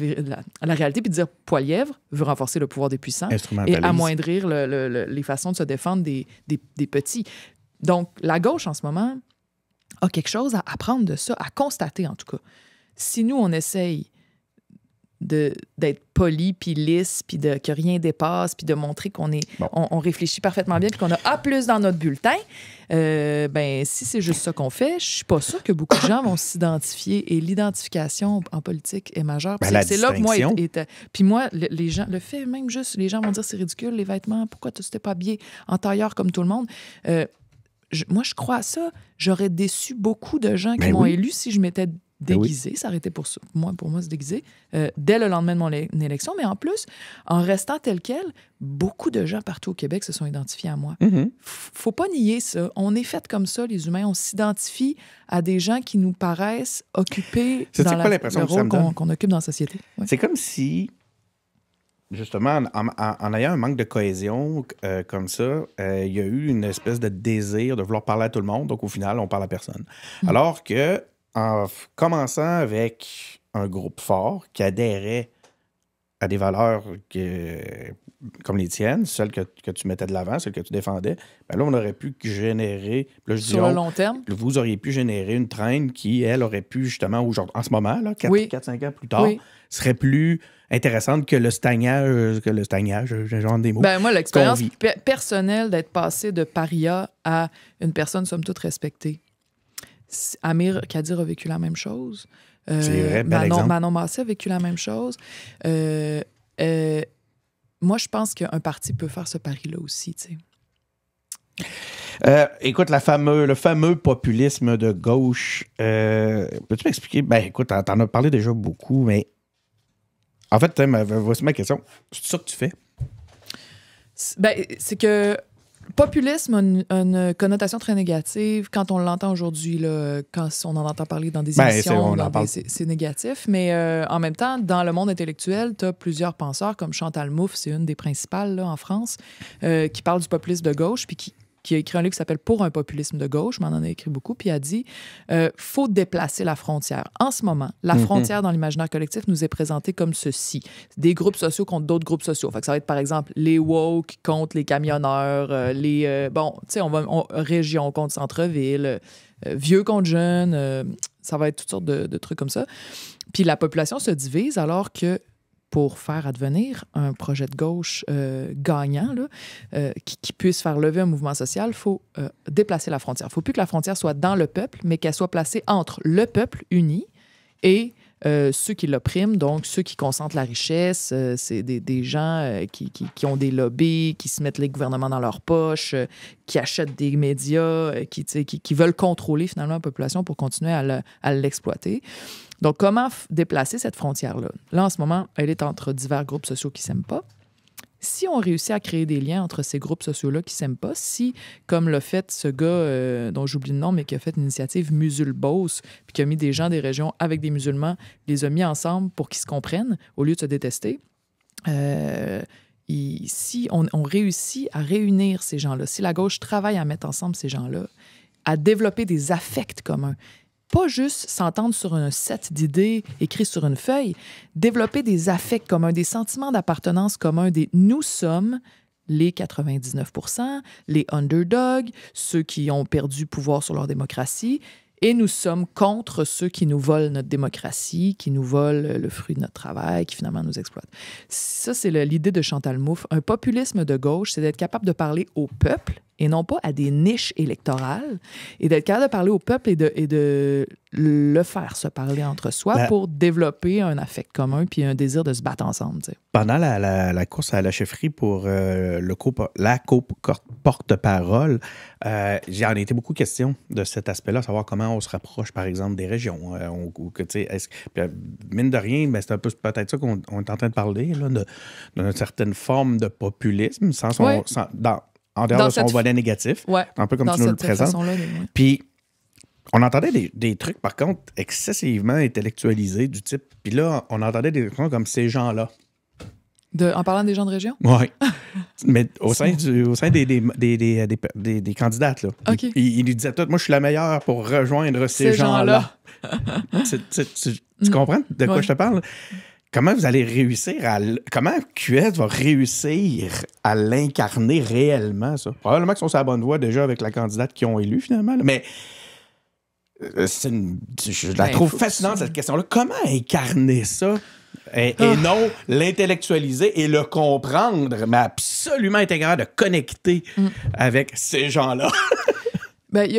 la, réalité puis de dire Poilievre veut renforcer le pouvoir des puissants et amoindrir les façons de se défendre des petits. Donc, la gauche en ce moment, a quelque chose à apprendre de ça, à constater en tout cas. Si nous, on essaye d'être poli, puis lisse, puis que rien dépasse, puis de montrer qu'on est on, réfléchit parfaitement bien, puis qu'on a A plus dans notre bulletin, euh, ben si c'est juste ça qu'on fait, je suis pas sûre que beaucoup de gens vont s'identifier. Et l'identification en politique est majeure. Ben, c'est là que moi... puis moi, le, les gens, le fait même juste, les gens vont dire c'est ridicule, les vêtements, pourquoi tu t'es pas habillé en tailleur comme tout le monde? Euh, moi, je crois à ça. J'aurais déçu beaucoup de gens qui ben m'ont élu si je m'étais ben déguisé, ça aurait été pour, moi, pour moi se déguiser, euh, dès le lendemain de mon élection. Mais en plus, en restant tel quel, beaucoup de gens partout au Québec se sont identifiés à moi. Il mm-hmm. ne Faut pas nier ça. On est fait comme ça, les humains. On s'identifie à des gens qui nous paraissent occupés dans la, le rôle qu'on occupe dans la société. C'est comme si justement, en, ayant un manque de cohésion euh, comme ça, euh, il y a eu une espèce de désir de vouloir parler à tout le monde. Donc, au final, on parle à personne. Hmm. Alors que, en commençant avec un groupe fort qui adhérait à des valeurs que, comme les tiennes, celles que, tu mettais de l'avant, celles que tu défendais, ben là, on aurait pu générer. Là, je Sur le long terme. Vous auriez pu générer une traîne qui, elle, aurait pu justement, aujourd'hui, en ce moment, 4-5 ans plus tard, serait plus intéressante que le stagnage, que le stagnage, des mots. Ben moi, l'expérience personnelle d'être passé de paria à une personne somme toute respectée. Amir Kadir a vécu la même chose. c'est vrai, euh, Manon, Manon, Massé a vécu la même chose. euh, euh moi, je pense qu'un parti peut faire ce pari-là aussi, tu sais. Euh, écoute, le fameux populisme de gauche, euh, peux-tu m'expliquer? Ben, écoute, t'en as parlé déjà beaucoup, mais en fait, euh, voici ma question. C'est ça que tu fais? Ben, c'est que populisme a une, connotation très négative quand on l'entend aujourd'hui, quand on en entend parler dans des ben, émissions, c'est négatif. Mais euh, en même temps, dans le monde intellectuel, tu as plusieurs penseurs, comme Chantal Mouffe, c'est une des principales en France, euh, qui parle du populisme de gauche, puis qui, qui a écrit un livre qui s'appelle Pour un populisme de gauche, m'en en a écrit beaucoup, puis a dit euh, faut déplacer la frontière. En ce moment, la mhm. frontière dans l'imaginaire collectif nous est présentée comme ceci des groupes sociaux contre d'autres groupes sociaux. Fait que ça va être par exemple les woke contre les camionneurs, euh, les euh, bon, tu sais, on va région contre centre-ville, vieux contre jeunes, ça va être toutes sortes de, de trucs comme ça. Puis la population se divise alors que pour faire advenir un projet de gauche euh, gagnant euh, qui, puisse faire lever un mouvement social, il faut euh, déplacer la frontière. Il ne faut plus que la frontière soit dans le peuple, mais qu'elle soit placée entre le peuple uni et ceux qui l'oppriment, donc ceux qui concentrent la richesse, c'est des, gens qui, ont des lobbies, qui se mettent les gouvernements dans leur poches, qui achètent des médias, qui, qui, veulent contrôler finalement la population pour continuer à l'exploiter. Donc, comment déplacer cette frontière-là? Là, en ce moment, elle est entre divers groupes sociaux qui ne s'aiment pas. Si on réussit à créer des liens entre ces groupes sociaux-là qui ne s'aiment pas, si, comme l'a fait ce gars euh, dont j'oublie le nom, mais qui a fait une initiative Musulbos, puis qui a mis des gens des régions avec des musulmans, les a mis ensemble pour qu'ils se comprennent au lieu de se détester, euh, si on, on, réussit à réunir ces gens-là, si la gauche travaille à mettre ensemble ces gens-là, à développer des affects communs, pas juste s'entendre sur un set d'idées écrites sur une feuille, développer des affects communs, des sentiments d'appartenance communs, des nous sommes les 99 les underdogs, ceux qui ont perdu pouvoir sur leur démocratie, et nous sommes contre ceux qui nous volent notre démocratie, qui nous volent le fruit de notre travail, qui finalement nous exploitent. Ça, c'est l'idée de Chantal Mouffe. Un populisme de gauche, c'est d'être capable de parler au peuple et non pas à des niches électorales, et d'être capable de parler au peuple et de, et de le faire se parler entre soi ben- pour développer un affect commun puis un désir de se battre ensemble. Pendant la, course à la chefferie pour euh, le la coupe porte-parole, j'ai euh, j'en ai été beaucoup question de cet aspect-là, savoir comment on se rapproche, par exemple, des régions. Euh, ben, mine de rien, mais ben, c'est un peu peut-être ça qu'on est en train de parler, d'une certaine forme de populisme, sans son, sans, en dehors de son volet négatif. un peu comme tu nous le présentes. Puis, on entendait des, trucs, par contre, excessivement intellectualisés du type. Puis là, on entendait des trucs comme ces gens-là. en parlant des gens de région? Oui. Mais au sein, du, au sein des, des, des, là. Ok. Ils, disaient moi, je suis la meilleure pour rejoindre ces, gens-là. tu, mm. comprends de quoi je te parle? comment vous allez réussir à. Comment QS va réussir à l'incarner réellement, ça? Probablement qu'ils sont sur la bonne voie déjà avec la candidate qu'ils ont élue, finalement. Mais euh, je la ben, trouve fascinante, cette question-là. Comment incarner ça? Et, ah! non l'intellectualiser et le comprendre, mais absolument intégrer de connecter mm. avec ces gens-là. Ben, il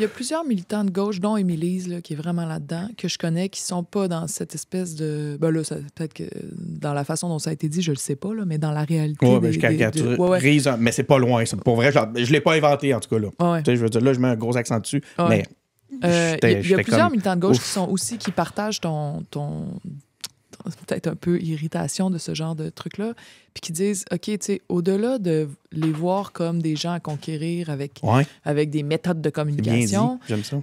y, a plusieurs militants de gauche, dont Émilise, qui est vraiment là-dedans, que je connais, qui sont pas dans cette espèce de. Ben là, peut-être que dans la façon dont ça a été dit, je le sais pas, là, mais dans la réalité. ben, je mais c'est pas loin. Pour vrai, je, je l'ai pas inventé, en tout cas. Là. Tu je veux dire, là, je mets un gros accent dessus, mais. Euh, il y a, plusieurs militants de gauche qui sont aussi qui partagent ton, ton peut-être un peu irritation de ce genre de truc-là, puis qui disent, OK, tu sais, au-delà de les voir comme des gens à conquérir avec, avec des méthodes de communication,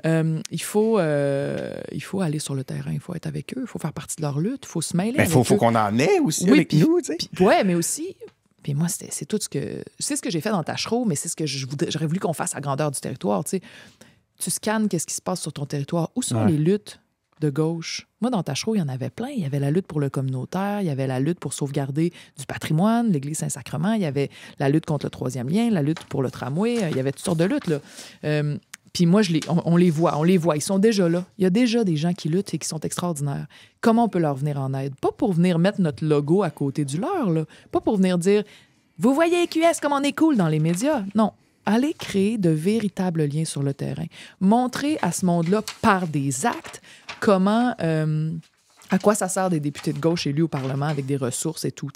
euh, il, faut, euh, il faut aller sur le terrain, il faut être avec eux, il faut faire partie de leur lutte, il faut se mêler. il ben, faut, qu'on en ait aussi avec nous, Oui, mais aussi, puis moi, c'est tout ce que. C'est ce que j'ai fait dans Tachereau, mais c'est ce que j'aurais voulu qu'on fasse à grandeur du territoire. Tu, scannes qu'est-ce qui se passe sur ton territoire. Où sont les luttes? de gauche. Moi, dans Tachereau, il y en avait plein. Il y avait la lutte pour le communautaire, il y avait la lutte pour sauvegarder du patrimoine, l'Église Saint-Sacrement, il y avait la lutte contre le troisième lien, la lutte pour le tramway, euh, il y avait toutes sortes de luttes. Là. Euh, puis moi, je les, on, les voit, on les voit. Ils sont déjà là. Il y a déjà des gens qui luttent et qui sont extraordinaires. Comment on peut leur venir en aide? Pas pour venir mettre notre logo à côté du leur, pas pour venir dire Vous voyez QS comme on est cool dans les médias. Non, Aller créer de véritables liens sur le terrain. Montrer à ce monde-là par des actes comment... Euh, à quoi ça sert des députés de gauche élus au Parlement avec des ressources et tout,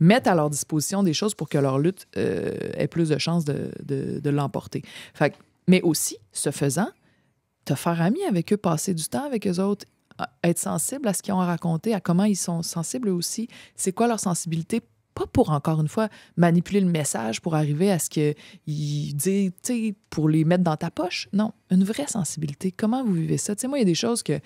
Mettre à leur disposition des choses pour que leur lutte euh, ait plus de chances de, de l'emporter. mais aussi, ce faisant, te faire ami avec eux, passer du temps avec eux autres, être sensible à ce qu'ils ont à raconter, à comment ils sont sensibles aussi, c'est quoi leur sensibilité pas pour encore une fois manipuler le message pour arriver à ce qu'ils disent, tu sais, pour les mettre dans ta poche. Non, une vraie sensibilité. Comment vous vivez ça? Tu sais, moi, il y a des choses que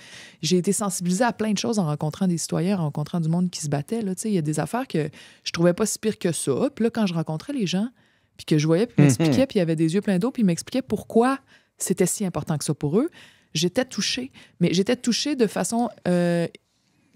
j'ai été sensibilisée à plein de choses en rencontrant des citoyens, en rencontrant du monde qui se battait. Là, tu sais, il y a des affaires que je trouvais pas si pire que ça. Puis là, quand je rencontrais les gens, puis que je voyais, puis mhm. m'expliquaient, puis il y avait des yeux pleins d'eau, puis ils m'expliquaient pourquoi c'était si important que ça pour eux j'étais touchée, mais j'étais touchée de façon euh,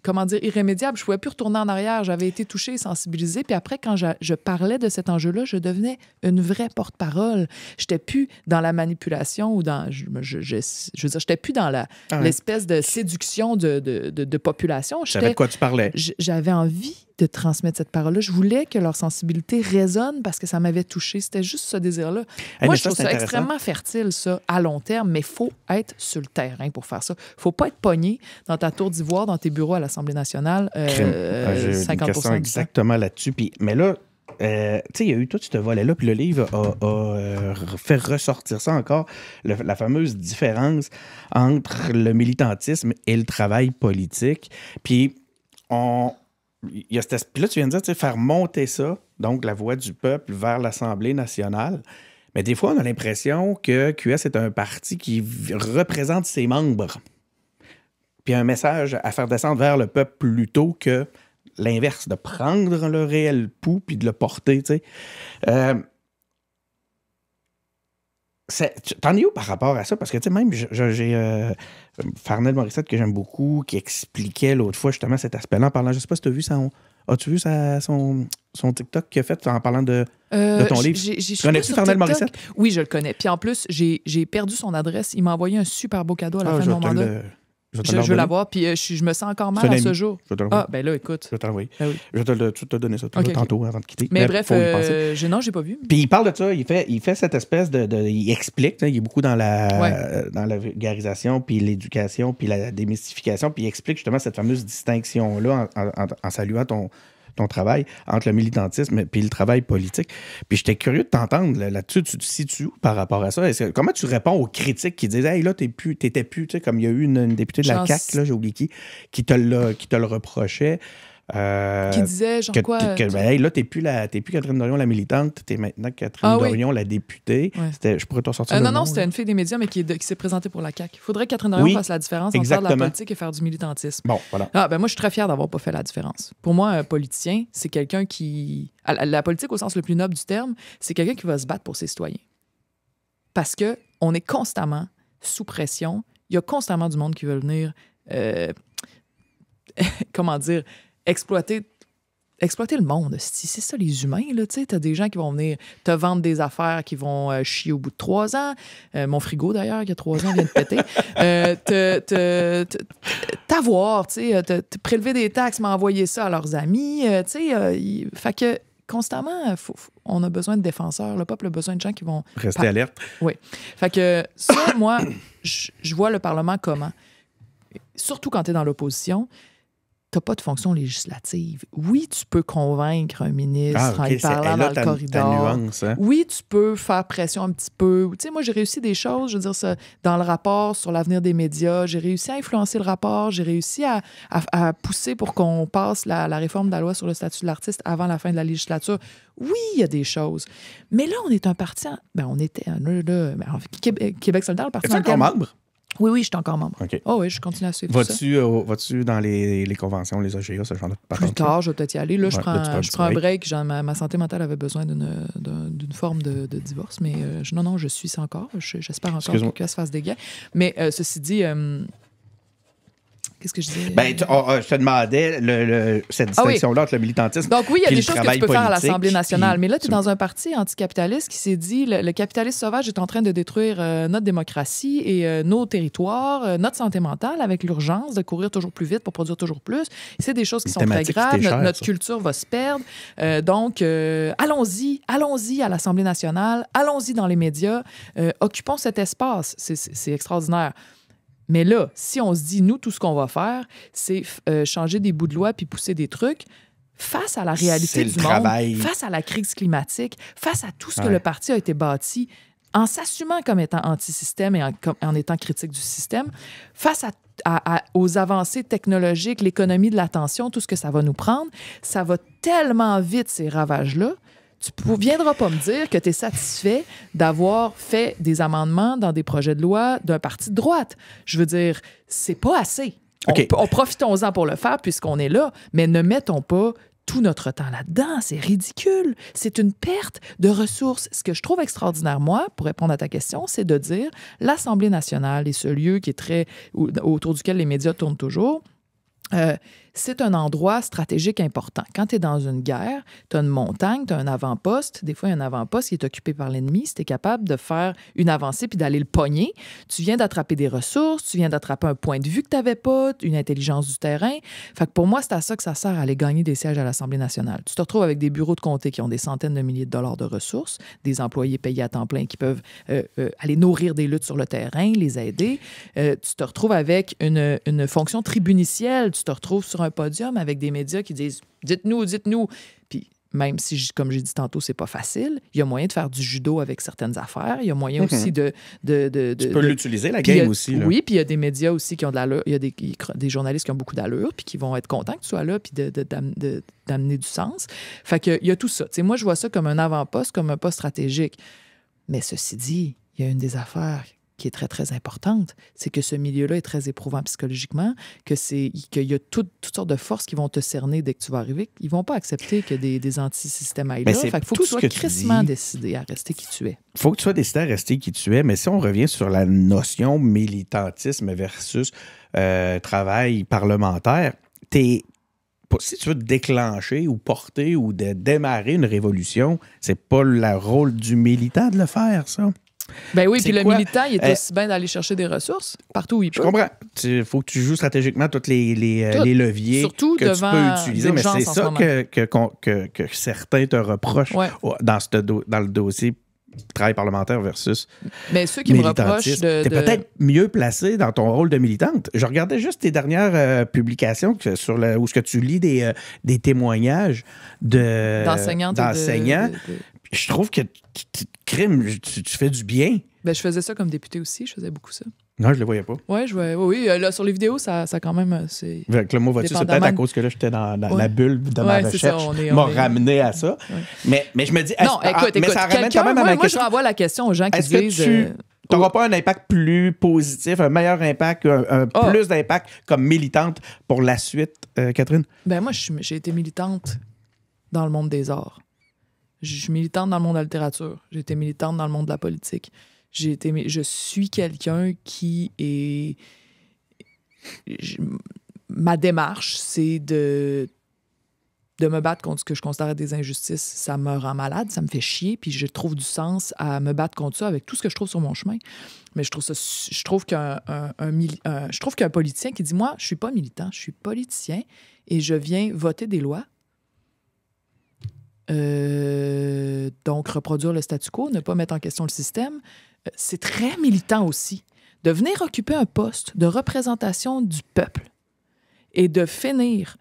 comment dire, irrémédiable. Je ne pouvais plus retourner en arrière. J'avais été touchée, sensibilisée. Puis après, quand je, parlais de cet enjeu-là, je devenais une vraie porte-parole. Je n'étais plus dans la manipulation ou dans. Je, veux dire, je n'étais plus dans la, ah l'espèce de séduction de, de, population. quoi tu parlais. J'avais envie de transmettre cette parole-là. Je voulais que leur sensibilité résonne parce que ça m'avait touché. C'était juste ce désir-là. Eh, Moi, je trouve ça extrêmement fertile, ça, à long terme, mais faut être sur le terrain pour faire ça. faut pas être pogné dans ta tour d'ivoire, dans tes bureaux à l'Assemblée nationale. Euh, euh ah, exactement là-dessus. Mais là, euh, sais, il y a eu tout ce volet-là, puis le livre a, euh, fait ressortir ça encore, la fameuse différence entre le militantisme et le travail politique. Puis on, y Puis là, tu viens de dire, faire monter ça, donc la voix du peuple vers l'Assemblée nationale. Mais des fois, on a l'impression que QS est un parti qui représente ses membres. Puis un message à faire descendre vers le peuple plutôt que l'inverse, de prendre le réel pouls puis de le porter. Euh, T'en es où par rapport à ça? Parce que, tu sais, même, j'ai euh, Morissette, que j'aime beaucoup, qui expliquait l'autre fois justement cet aspect-là en parlant, je sais pas si tu as vu ça. As-tu vu son, son TikTok qu'il a fait en parlant de, euh, ton livre? connais-tu Morissette? Oui, je le connais. Puis en plus, j'ai perdu son adresse. Il m'a envoyé un super beau cadeau à la ah, fin de mon mandat. Je, je, veux l'avoir, puis euh, je, me sens encore mal à ce jour. Je te ah, ben là, écoute. Je vais t'envoyer. Ben je vais te, te, donner ça tantôt avant de quitter. Mais, bref, j'ai euh, je, non, j'ai pas vu. Puis il parle de ça, il fait, il fait cette espèce de. il explique, hein, il est beaucoup dans la, dans la vulgarisation, puis l'éducation, puis la démystification, puis il explique justement cette fameuse distinction-là en saluant ton, ton travail entre le militantisme et le travail politique. Puis j'étais curieux de t'entendre là-dessus. Tu te situes par rapport à ça? comment tu réponds aux critiques qui disent Hey, là, t'es plus, t'étais plus, tu sais, comme il y a eu une, députée de la CAC là, j'ai oublié qui, qui te le reprochait. Euh, qui disait, genre quoi? Ben, là, t'es plus, la, plus Catherine Dorion, la militante, t'es maintenant Catherine ah Dorion, la députée. Je pourrais t'en sortir. Euh, le non, nom, non, c'était une fille des médias, mais qui, s'est présentée pour la CAQ. Faudrait que Catherine Dorion fasse la différence entre faire de la politique et faire du militantisme. Bon, voilà. Ah, ben, moi, je suis très fière d'avoir pas fait la différence. Pour moi, un politicien, c'est quelqu'un qui. La politique, au sens le plus noble du terme, c'est quelqu'un qui va se battre pour ses citoyens. Parce que on est constamment sous pression. Il y a constamment du monde qui veut venir. Euh, comment dire? exploiter exploiter le monde. C'est ça, les humains. Tu as des gens qui vont venir te vendre des affaires qui vont euh, chier au bout de trois ans. Euh, mon frigo, d'ailleurs, il y a trois ans, vient de péter. Euh, tu T'avoir, te prélever des taxes, m'envoyer ça à leurs amis. tu fait que constamment, on a besoin de défenseurs. Le peuple a besoin de gens qui vont. Rester alerte. Oui. Fait que ça, moi, je vois le Parlement comment. Surtout quand tu es dans l'opposition pas de fonction législative. Oui, tu peux convaincre un ministre ah, en parlant dans le corridor. Hein. Oui, tu peux faire pression un petit peu. Tu sais, moi, j'ai réussi des choses. Je veux dire, ça, dans le rapport sur l'avenir des médias, j'ai réussi à influencer le rapport, j'ai réussi à, pousser pour qu'on passe la, réforme de la loi sur le statut de l'artiste avant la fin de la législature. Oui, il y a des choses. Mais là, on est un parti... Ben, on était... Un, Québec, solidaire, le parti... membre? Oui, oui, je suis encore membre. Oh, oui, je continue à suivre Vas-tu, ça. Euh, vas-tu dans les, les, conventions, les OGA, ce genre de Plus tard, je vais peut-être y aller. Là, je prends, je prends un break. ma, santé mentale avait besoin d'une, d'une, forme de, divorce, mais euh, non, non, je suis ça encore. j'espère encore que ça se fasse des gains. Mais euh, ceci dit, Qu'est-ce que je disais? Ben, oh, oh, je te demandais le, cette ah distinction-là entre le militantisme. Donc, oui, il y a des choses que tu peux faire à l'Assemblée nationale. mais là, tu es dans un parti anticapitaliste qui s'est dit le, le, capitalisme sauvage est en train de détruire euh, notre démocratie et euh, nos territoires, euh, notre santé mentale avec l'urgence de courir toujours plus vite pour produire toujours plus. C'est des choses qui sont très graves. notre, notre culture va se perdre. donc, allons-y, allons-y à l'Assemblée nationale, allons-y dans les médias, occupons cet espace. C'est extraordinaire. Mais là, si on se dit, nous, tout ce qu'on va faire, c'est euh, changer des bouts de loi puis pousser des trucs, face à la réalité du monde, face à la crise climatique, face à tout ce que le parti a été bâti, en s'assumant comme étant anti-système et en, étant critique du système, face aux avancées technologiques, l'économie de l'attention, tout ce que ça va nous prendre, ça va tellement vite, ces ravages-là, tu ne viendras pas me dire que tu es satisfait d'avoir fait des amendements dans des projets de loi d'un parti de droite. Je veux dire, c'est pas assez. On, profitons-en pour le faire puisqu'on est là, mais ne mettons pas tout notre temps là-dedans. C'est ridicule. C'est une perte de ressources. Ce que je trouve extraordinaire, moi, pour répondre à ta question, c'est de dire l'Assemblée nationale et ce lieu qui est très autour duquel les médias tournent toujours. Euh, c'est un endroit stratégique important. Quand tu es dans une guerre, tu as une montagne, tu as un avant-poste. Des fois, il y a un avant-poste qui est occupé par l'ennemi. Si tu capable de faire une avancée puis d'aller le pogner, tu viens d'attraper des ressources, tu viens d'attraper un point de vue que tu n'avais pas, une intelligence du terrain. Fait que pour moi, c'est à ça que ça sert à aller gagner des sièges à l'Assemblée nationale. Tu te retrouves avec des bureaux de comté qui ont des centaines de milliers de dollars de ressources, des employés payés à temps plein qui peuvent euh, euh, aller nourrir des luttes sur le terrain, les aider. Euh, tu te retrouves avec une, une fonction tribunicielle, tu te retrouves sur un podium avec des médias qui disent dites-nous, dites-nous. Puis même si, comme j'ai dit tantôt, c'est pas facile, il y a moyen de faire du judo avec certaines affaires. Il y a moyen mhm. aussi de, de, de, Tu peux l'utiliser, la game aussi. Oui, puis il y a des médias aussi qui ont de l'allure. Il y a des, des, journalistes qui ont beaucoup d'allure, puis qui vont être contents que tu sois là, puis d'amener du sens. Fait qu'il il y a tout ça. sais moi, je vois ça comme un avant-poste, comme un poste stratégique. Mais ceci dit, il y a une des affaires qui est très, très importante, c'est que ce milieu-là est très éprouvant psychologiquement, que c'est qu'il y a toutes sortes de forces qui vont te cerner dès que tu vas arriver. Ils vont pas accepter que des, des antisystèmes aillent là. il faut que tu sois décidé à rester qui tu es. faut que tu sois décidé à rester qui tu es, mais si on revient sur la notion militantisme versus euh, travail parlementaire, si tu veux déclencher ou porter ou démarrer une révolution, c'est pas le rôle du militant de le faire, ça. Ben oui, puis le militant, il est euh, aussi bien d'aller chercher des ressources partout où il peut. Je comprends. Il faut que tu joues stratégiquement tous les, les, euh, leviers que tu peux utiliser. Mais c'est ça que, que, que, certains te reprochent dans, ce dans le dossier travail parlementaire versus. Mais ceux qui me reprochent de. T'es peut-être mieux placé dans ton rôle de militante. Je regardais juste tes dernières euh, publications sur le, où ce que tu lis des, des témoignages d'enseignants, je trouve que crime, tu, tu, fais du bien. Ben, je faisais ça comme député aussi, je faisais beaucoup ça. Non, je le voyais pas. Ouais, je voyais, oui, là, sur les vidéos, ça, ça quand même. Euh, c'est le peut-être à cause que là, j'étais dans, la bulle de ma recherche, m'a ramené à ça. Mais, mais je me dis. Non, écoute, ah, écoute, mais ça ramène quand même à ma moi, question. Moi, je renvoie la question aux gens qui disent. Que tu... Euh, t'auras pas un impact plus positif, un meilleur impact, un, ah. plus d'impact comme militante pour la suite, euh, Catherine? Ben moi, j'ai été militante dans le monde des arts. Je suis militante dans le monde de la littérature. J'ai été militante dans le monde de la politique. J'ai été, je suis quelqu'un qui est. ma démarche, c'est de, de me battre contre ce que je considère des injustices. Ça me rend malade, ça me fait chier, puis je trouve du sens à me battre contre ça avec tout ce que je trouve sur mon chemin. Mais je trouve ça, je trouve qu'un je trouve qu'un politicien qui dit moi, je suis pas militant, je suis politicien et je viens voter des lois euh, donc, reproduire le statu quo, ne pas mettre en question le système, euh, c'est très militant aussi. De venir occuper un poste de représentation du peuple et de finir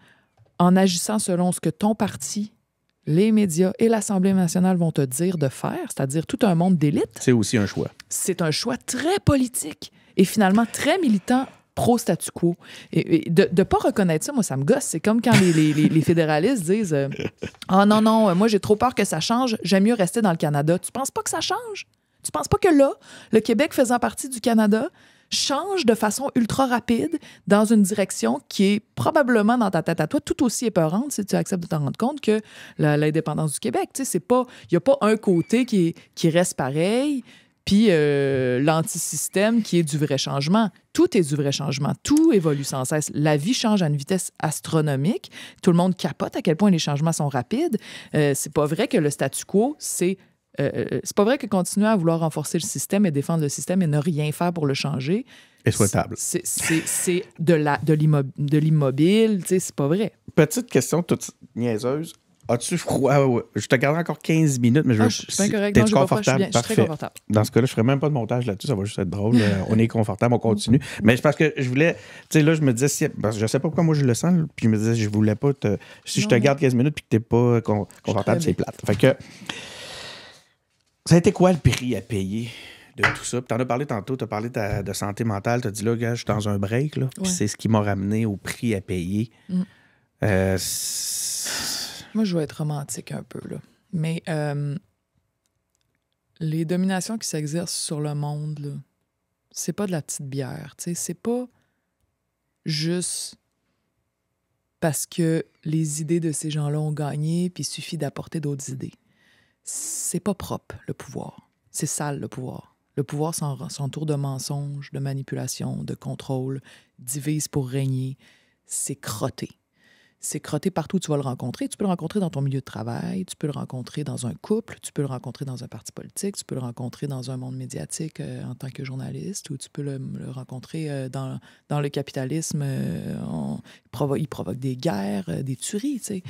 en agissant selon ce que ton parti, les médias et l'Assemblée nationale vont te dire de faire, c'est-à-dire tout un monde d'élite. C'est aussi un choix. C'est un choix très politique et finalement très militant pro-statu quo. Et, de ne pas reconnaître ça, moi, ça me gosse. C'est comme quand les, fédéralistes disent euh, Ah Oh non, non, euh, moi, j'ai trop peur que ça change. J'aime mieux rester dans le Canada. Tu penses pas que ça change? Tu penses pas que là, le Québec faisant partie du Canada, change de façon ultra rapide dans une direction qui est probablement dans ta tête à toi tout aussi épeurante si tu acceptes de t'en rendre compte que l'indépendance du Québec. c'est pas, il n'y a pas un côté qui, qui reste pareil, puis euh, l'antisystème qui est du vrai changement. Tout est du vrai changement. Tout évolue sans cesse. La vie change à une vitesse astronomique. Tout le monde capote à quel point les changements sont rapides. Euh, c'est pas vrai que le statu quo, c'est euh, c'est pas vrai que continuer à vouloir renforcer le système et défendre le système et ne rien faire pour le changer est souhaitable. C'est de l'immobile, de c'est pas vrai. Petite question toute niaiseuse. As-tu froid? Ah, je te garde encore 15 minutes, mais je ah, veux. suis confortable? suis Dans ce cas-là, je ferai même pas de montage là-dessus. Ça va juste être drôle. Euh, on est confortable, on continue. mais parce que je voulais. Tu sais, là, je me disais, si, je sais pas pourquoi moi je le sens, puis je me disais, je voulais pas Si je te garde 15 minutes puis que t'es pas confortable, c'est plate. Fait que. Ça a été quoi le prix à payer? de tout ça. Tu t'en as parlé tantôt, tu as parlé ta, de santé mentale, tu as dit là, gars, je suis dans un break, là, c'est ce qui m'a ramené au prix à payer. Mm. Euh, moi, je vais être romantique un peu, là. Mais euh, les dominations qui s'exercent sur le monde, là, c'est pas de la petite bière, tu sais. C'est pas juste parce que les idées de ces gens-là ont gagné, puis il suffit d'apporter d'autres idées. C'est pas propre, le pouvoir. C'est sale, le pouvoir. Le pouvoir tour de mensonges, de manipulations, de contrôle, divise pour régner. C'est crotté c'est crotté partout où tu vas le rencontrer. Tu peux le rencontrer dans ton milieu de travail, tu peux le rencontrer dans un couple, tu peux le rencontrer dans un parti politique, tu peux le rencontrer dans un monde médiatique euh, en tant que journaliste, ou tu peux le, rencontrer euh, dans, le capitalisme. Euh, il, provoque des guerres, des tueries. Tu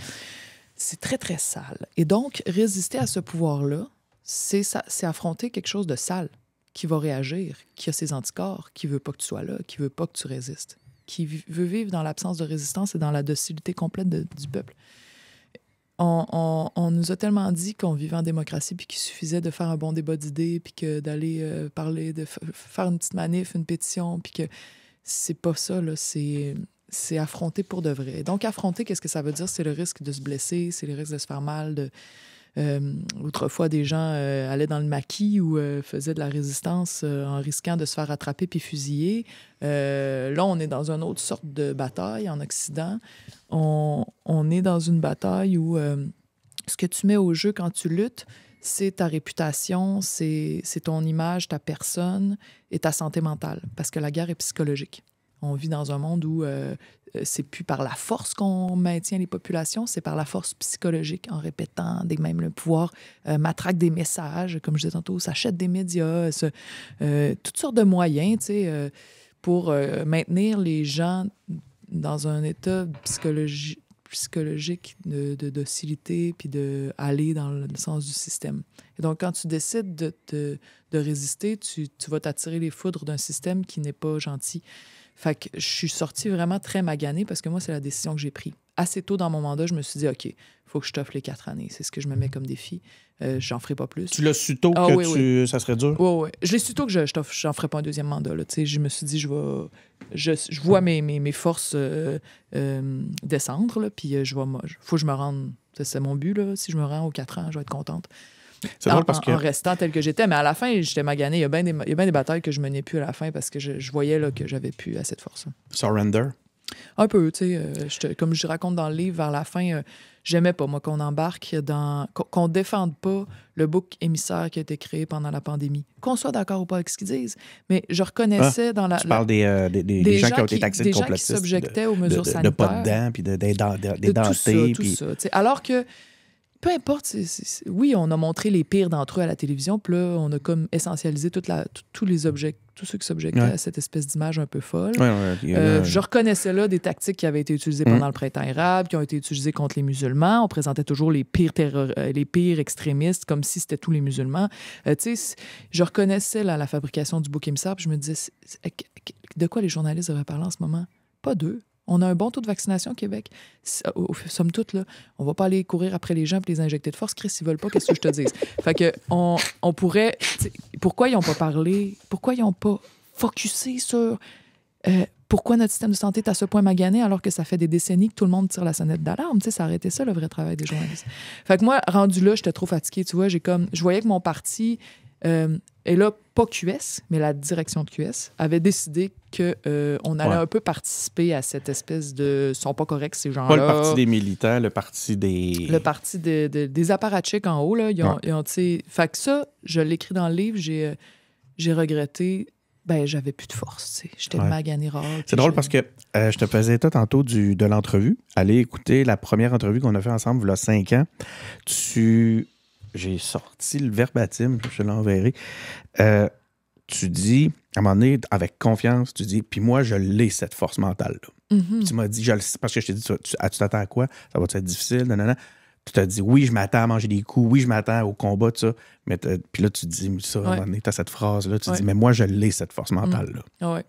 C'est très, très sale. Et donc, résister à ce pouvoir-là, c'est affronter quelque chose de sale qui va réagir, qui a ses anticorps, qui veut pas que tu sois là, qui veut pas que tu résistes qui veut vivre dans l'absence de résistance et dans la docilité complète du peuple. On, nous a tellement dit qu'on vivait en démocratie, puis qu'il suffisait de faire un bon débat d'idées, puis que d'aller euh, parler, de faire une petite manif, une pétition, puis que c'est pas ça, là. C'est c'est affronter pour de vrai. Donc, affronter, qu'est-ce que ça veut dire? C'est le risque de se blesser, c'est le risque de se faire mal, de, euh, autrefois, des gens euh, allaient dans le maquis ou euh, faisaient de la résistance en risquant de se faire attraper puis fusiller. là, on est dans une autre sorte de bataille en Occident. On, est dans une bataille où ce que tu mets au jeu quand tu luttes, c'est ta réputation, c'est ton image, ta personne et ta santé mentale, parce que la guerre est psychologique. On vit dans un monde où euh, c'est plus par la force qu'on maintient les populations, c'est par la force psychologique en répétant des mêmes le pouvoir euh, matraque des messages, comme je disais tantôt, s'achète des médias, euh, toutes sortes de moyens, tu sais, pour maintenir les gens dans un état psychologique de, docilité puis de aller dans le sens du système. Et donc, quand tu décides de, résister, tu, tu vas t'attirer les foudres d'un système qui n'est pas gentil. Fait que je suis sortie vraiment très maganée parce que moi, c'est la décision que j'ai prise. Assez tôt dans mon mandat, je me suis dit, OK, il faut que je t'offre les quatre années. C'est ce que je me mets comme défi. Je euh, j'en ferai pas plus. Tu l'as su tôt ah que tu... ça serait dur? Oui, oui. Je l'ai su tôt que je n'en ferai pas un deuxième mandat. Je me suis dit, je vais. Je, vois mes, forces euh, euh, descendre, puis je vais. faut que je me rende. C'est mon but. Si je me rends aux quatre ans, je vais être contente. C'est en, restant tel que j'étais, mais à la fin, j'étais magané. Il y a bien des, il des batailles que je menais plus à la fin parce que je, voyais là, que j'avais plus assez de force. Surrender? Un peu, tu sais. Euh, comme je raconte dans le livre, vers la fin, je euh, j'aimais pas, moi, qu'on embarque dans. qu'on défende pas le book émissaire qui a été créé pendant la pandémie. Qu'on soit d'accord ou pas avec ce qu'ils disent, mais je reconnaissais ah, dans la. Tu des, euh, gens qui ont été taxés de complotistes. Des gens qui s'objectaient aux mesures sanitaires. De pas de dents, puis des de, Tout ça, tout ça, alors que peu importe. oui, on a montré les pires d'entre eux à la télévision, puis là, on a comme essentialisé toute la, tous les objets, tous ceux qui s'objectaient à cette espèce d'image un peu folle. Euh, je reconnaissais là des tactiques qui avaient été utilisées mm. pendant le printemps arabe, qui ont été utilisées contre les musulmans. On présentait toujours les pires, euh, les pires extrémistes comme si c'était tous les musulmans. Euh, tu sais, je reconnaissais là, la fabrication du bouc émissaire, puis je me disais, de quoi les journalistes auraient parlé en ce moment? Pas d'eux on a un bon taux de vaccination au Québec. Somme toute, là, on va pas aller courir après les gens et les injecter de force. Chris, ils veulent pas, qu'est-ce que je te dis? Fait que on, pourrait... Pourquoi ils ont pas parlé? Pourquoi ils ont pas focusé sur... Euh, pourquoi notre système de santé est à ce point magané alors que ça fait des décennies que tout le monde tire la sonnette d'alarme? Tu sais, ça arrêtait ça, le vrai travail des journalistes. Fait que moi, rendu là, j'étais trop fatiguée, tu vois. J'ai comme... Je voyais que mon parti... Euh, et là, pas QS, mais la direction de QS avait décidé qu'on euh, allait un peu participer à cette espèce de « sont pas corrects ces gens-là ». Pas le parti des militants, le parti des... Le parti des apparatchiks en haut, là. Ils ont, ils fait que ça, je l'ai écrit dans le livre, j'ai, euh, j'ai regretté ben j'avais plus de force. J'étais de magané C'est drôle parce que euh, je te faisais état tantôt du, de l'entrevue. Allez écouter la première entrevue qu'on a fait ensemble, il y a cinq ans. Tu j'ai sorti le verbatim, je l'enverrai. Euh, tu dis, à un moment donné, avec confiance, tu dis, puis moi, je l'ai, cette force mentale-là. Mm-hmm. Tu m'as dit, je le, parce que je t'ai dit, tu t'attends à quoi? Ça va être difficile? Non, Tu t'as dit, oui, je m'attends à manger des coups, oui, je m'attends au combat, tu ça. Mais puis là, tu dis, ça, à un moment donné, tu as cette phrase-là, tu dis, mais moi, je l'ai, cette force mm. mentale-là. Ah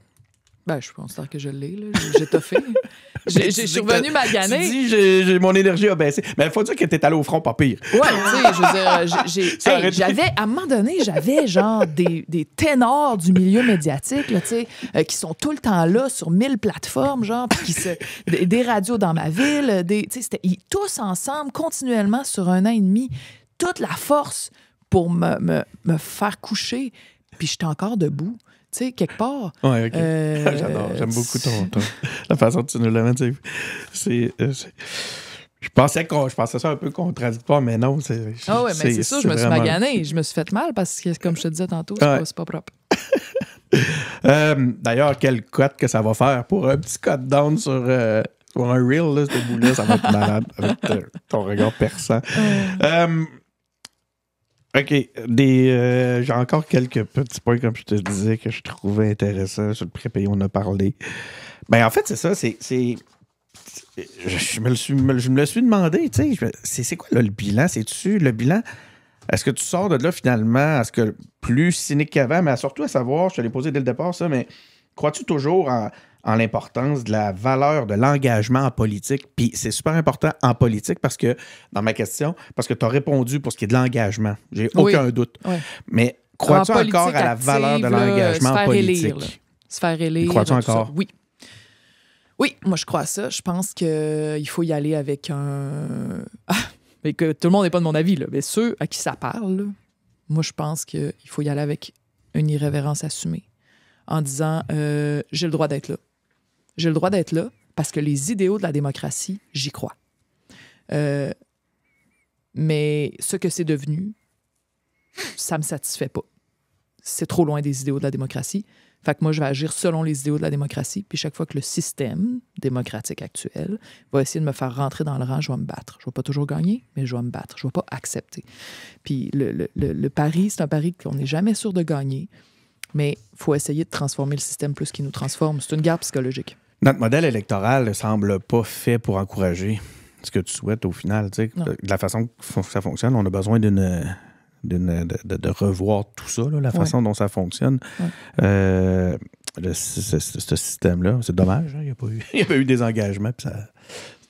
ben, je pense que je l'ai, J'ai toffé. j'ai, je suis revenue m'aganer. Tu j'ai, mon énergie a baissé. Mais il faut dire que t'es allé au front, pas pire. Ouais, tu sais, je veux dire, euh, j'avais, à un moment donné, j'avais genre des, ténors du milieu médiatique, tu sais, euh, qui sont tout le temps là sur mille plateformes, genre, qui des, radios dans ma ville, euh, des, tu sais, tous ensemble, continuellement, sur un an et demi, toute la force pour me, me faire coucher, puis j'étais encore debout tu quelque part. Ouais, OK. Euh, J'adore, j'aime beaucoup ton, ton, la façon dont tu nous l'amènes. Euh, c'est. Je pensais, je pensais ça un peu contradictoire, mais non. Ah oui, mais c'est sûr, je me suis magané. Je me suis fait mal parce que, comme je te disais tantôt, c'est pas, pas, propre. Euh, d'ailleurs, quel cote que ça va faire pour un petit cut down sur, un reel, là, de boulot, ça va être malade avec ton regard perçant. OK. Euh, j'ai encore quelques petits points, comme je te disais, que je trouvais intéressants sur le prépayé, on a parlé. Ben, en fait, c'est ça, c'est. je, me le suis, je me suis demandé, tu sais, c'est, c'est quoi le bilan? C'est-tu le bilan? Est-ce que tu sors de là finalement? Est-ce que plus cynique qu'avant, mais surtout à savoir, je te l'ai posé dès le départ, ça, mais crois-tu toujours en en l'importance de la valeur de l'engagement en politique. Puis c'est super important en politique parce que, dans ma question, parce que tu as répondu pour ce qui est de l'engagement. J'ai aucun doute. Mais crois-tu encore à la valeur de l'engagement politique? Élire, se faire élire. Crois-tu encore? Oui. Oui, moi je crois à ça. Je pense qu'il euh, faut y aller avec un. Ah, mais que tout le monde n'est pas de mon avis, mais ceux à qui ça parle, moi je pense qu'il faut y aller avec une irrévérence assumée en disant euh, j'ai le droit d'être là. J'ai le droit d'être là parce que les idéaux de la démocratie, j'y crois. Euh, mais ce que c'est devenu, ça me satisfait pas. C'est trop loin des idéaux de la démocratie. Fait que moi, je vais agir selon les idéaux de la démocratie. Puis chaque fois que le système démocratique actuel va essayer de me faire rentrer dans le rang, je vais me battre. Je ne vais pas toujours gagner, mais je vais me battre. Je ne vais pas accepter. Puis le, le, le, pari, c'est un pari qu'on n'est jamais sûr de gagner, mais il faut essayer de transformer le système plus qu'il nous transforme. C'est une guerre psychologique. Notre modèle électoral ne semble pas fait pour encourager ce que tu souhaites au final. de la façon que ça fonctionne, on a besoin d'une de, revoir tout ça, la façon dont ça fonctionne. Euh, ce, système-là, c'est dommage, hein, il n'y a, pas eu, des engagements, puis ça,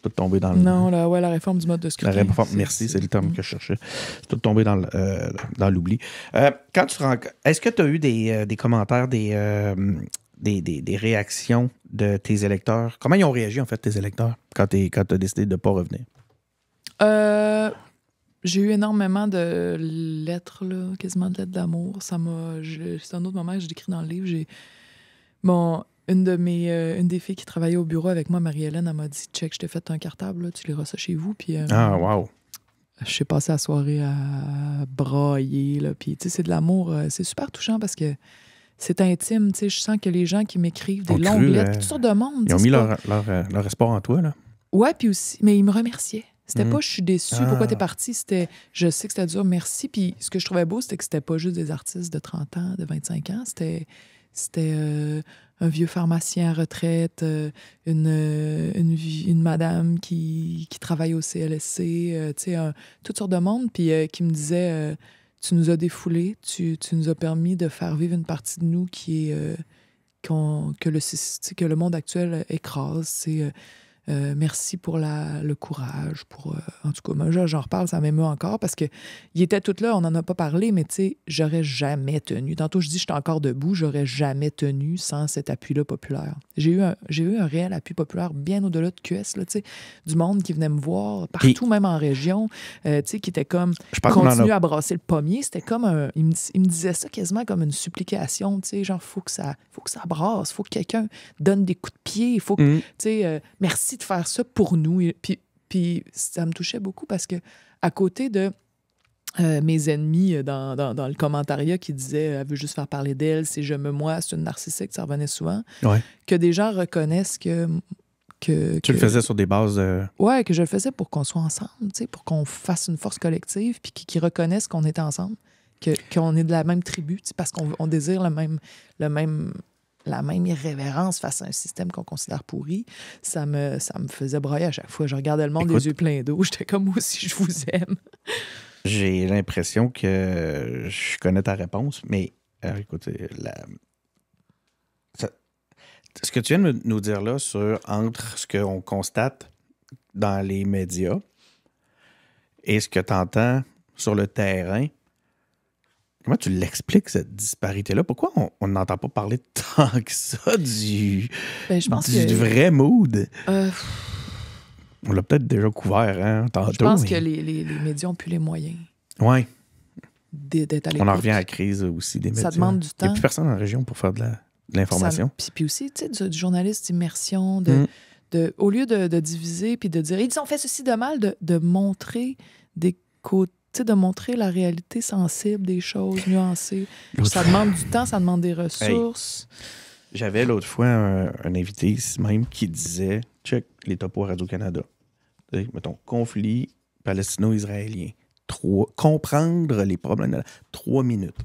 tout tombé dans le. Non, la, réforme du mode de scrutin. merci, c'est le terme mm. que je cherchais. C'est tout tombé dans, euh, l'oubli. Euh, quand tu Est-ce que tu as eu des, commentaires des, des, réactions de tes électeurs? Comment ils ont réagi, en fait, tes électeurs, quand tu as décidé de ne pas revenir? Euh, j'ai eu énormément de lettres, là, quasiment de lettres d'amour. Ça C'est un autre moment que je décris dans le livre. J'ai. Bon, une de mes. Euh, une des filles qui travaillait au bureau avec moi, Marie-Hélène, elle m'a dit Check, je t'ai fait un cartable, tu liras ça chez vous. Euh, ah, wow! Je suis passée la soirée à brailler, Puis, tu sais, c'est de l'amour. c'est super touchant parce que c'est intime. Tu sais, je sens que les gens qui m'écrivent des longues lettres, euh, toutes sortes de monde. Ils ont mis leur, leur, euh, leur, espoir en toi, là. Ouais, puis aussi, mais ils me remerciaient. C'était mm. pas je suis déçu, pourquoi t'es ah. parti, c'était je sais que c'était dur, merci. Puis ce que je trouvais beau, c'était que c'était pas juste des artistes de 30 ans, de 25 ans, c'était c'était euh, un vieux pharmacien à retraite, une, une, une, madame qui, qui, travaille au CLSC, tu sais, toutes sortes de monde, puis qui me disait tu nous as défoulés, tu, tu, nous as permis de faire vivre une partie de nous qui est euh, que, le, que le monde actuel écrase. C'est euh, euh, merci pour le courage. pour euh, En tout cas, moi, j'en reparle, ça m'émeut encore parce que il était tout là, on n'en a pas parlé, mais tu sais, j'aurais jamais tenu. Tantôt, je dis, j'étais encore debout, j'aurais jamais tenu sans cet appui-là populaire. J'ai eu, un, eu un réel appui populaire bien au-delà de QS, là, du monde qui venait me voir, partout, même en région, euh, tu sais, qui était comme, je continue à brasser le pommier. C'était comme un. Il me, disait ça quasiment comme une supplication, tu sais, genre, faut que ça, faut que ça brasse, faut que quelqu'un donne des coups de pied, il faut que, mmh. tu sais, merci de faire ça pour nous. Puis, puis ça me touchait beaucoup parce que à côté de euh, mes ennemis euh, dans, le commentariat qui disaient euh, Elle veut juste faire parler d'elle, c'est je me moi, c'est une narcissique, ça revenait souvent. Que des gens reconnaissent que. que tu le faisais sur des bases Ouais, que je le faisais pour qu'on soit ensemble, pour qu'on fasse une force collective, puis qu'ils reconnaissent qu'on est ensemble qu'on est de la même tribu, parce qu'on désire le même, le même la même irrévérence face à un système qu'on considère pourri, ça me, ça me faisait broyer à chaque fois. Je regardais le monde des yeux pleins d'eau. J'étais comme, moi aussi, je vous aime. J'ai l'impression que je connais ta réponse, mais euh, écoutez, ce que tu viens de nous dire là sur entre ce qu'on constate dans les médias et ce que tu entends sur le terrain, Comment tu l'expliques, cette disparité-là? Pourquoi on n'entend pas parler tant que ça du, ben, du vrai mood? Euh, on l'a peut-être déjà couvert, hein, tantôt. Je pense que les, les, les, médias ont plus les moyens. Oui. On en revient à la crise aussi des médias. Ça demande du temps. Il n'y a plus personne en région pour faire de l'information. Puis, puis, aussi, tu sais, du, journaliste d'immersion, de, mm. de, au lieu de, de diviser puis de dire, ils ont fait ceci de mal, de, de montrer des côtés de montrer la réalité sensible des choses, nuancées. Ça demande du temps, ça demande des ressources. J'avais l'autre fois un, invité même qui disait check les topos Radio-Canada. Mettons, conflit palestino-israélien. Comprendre les problèmes. Trois minutes.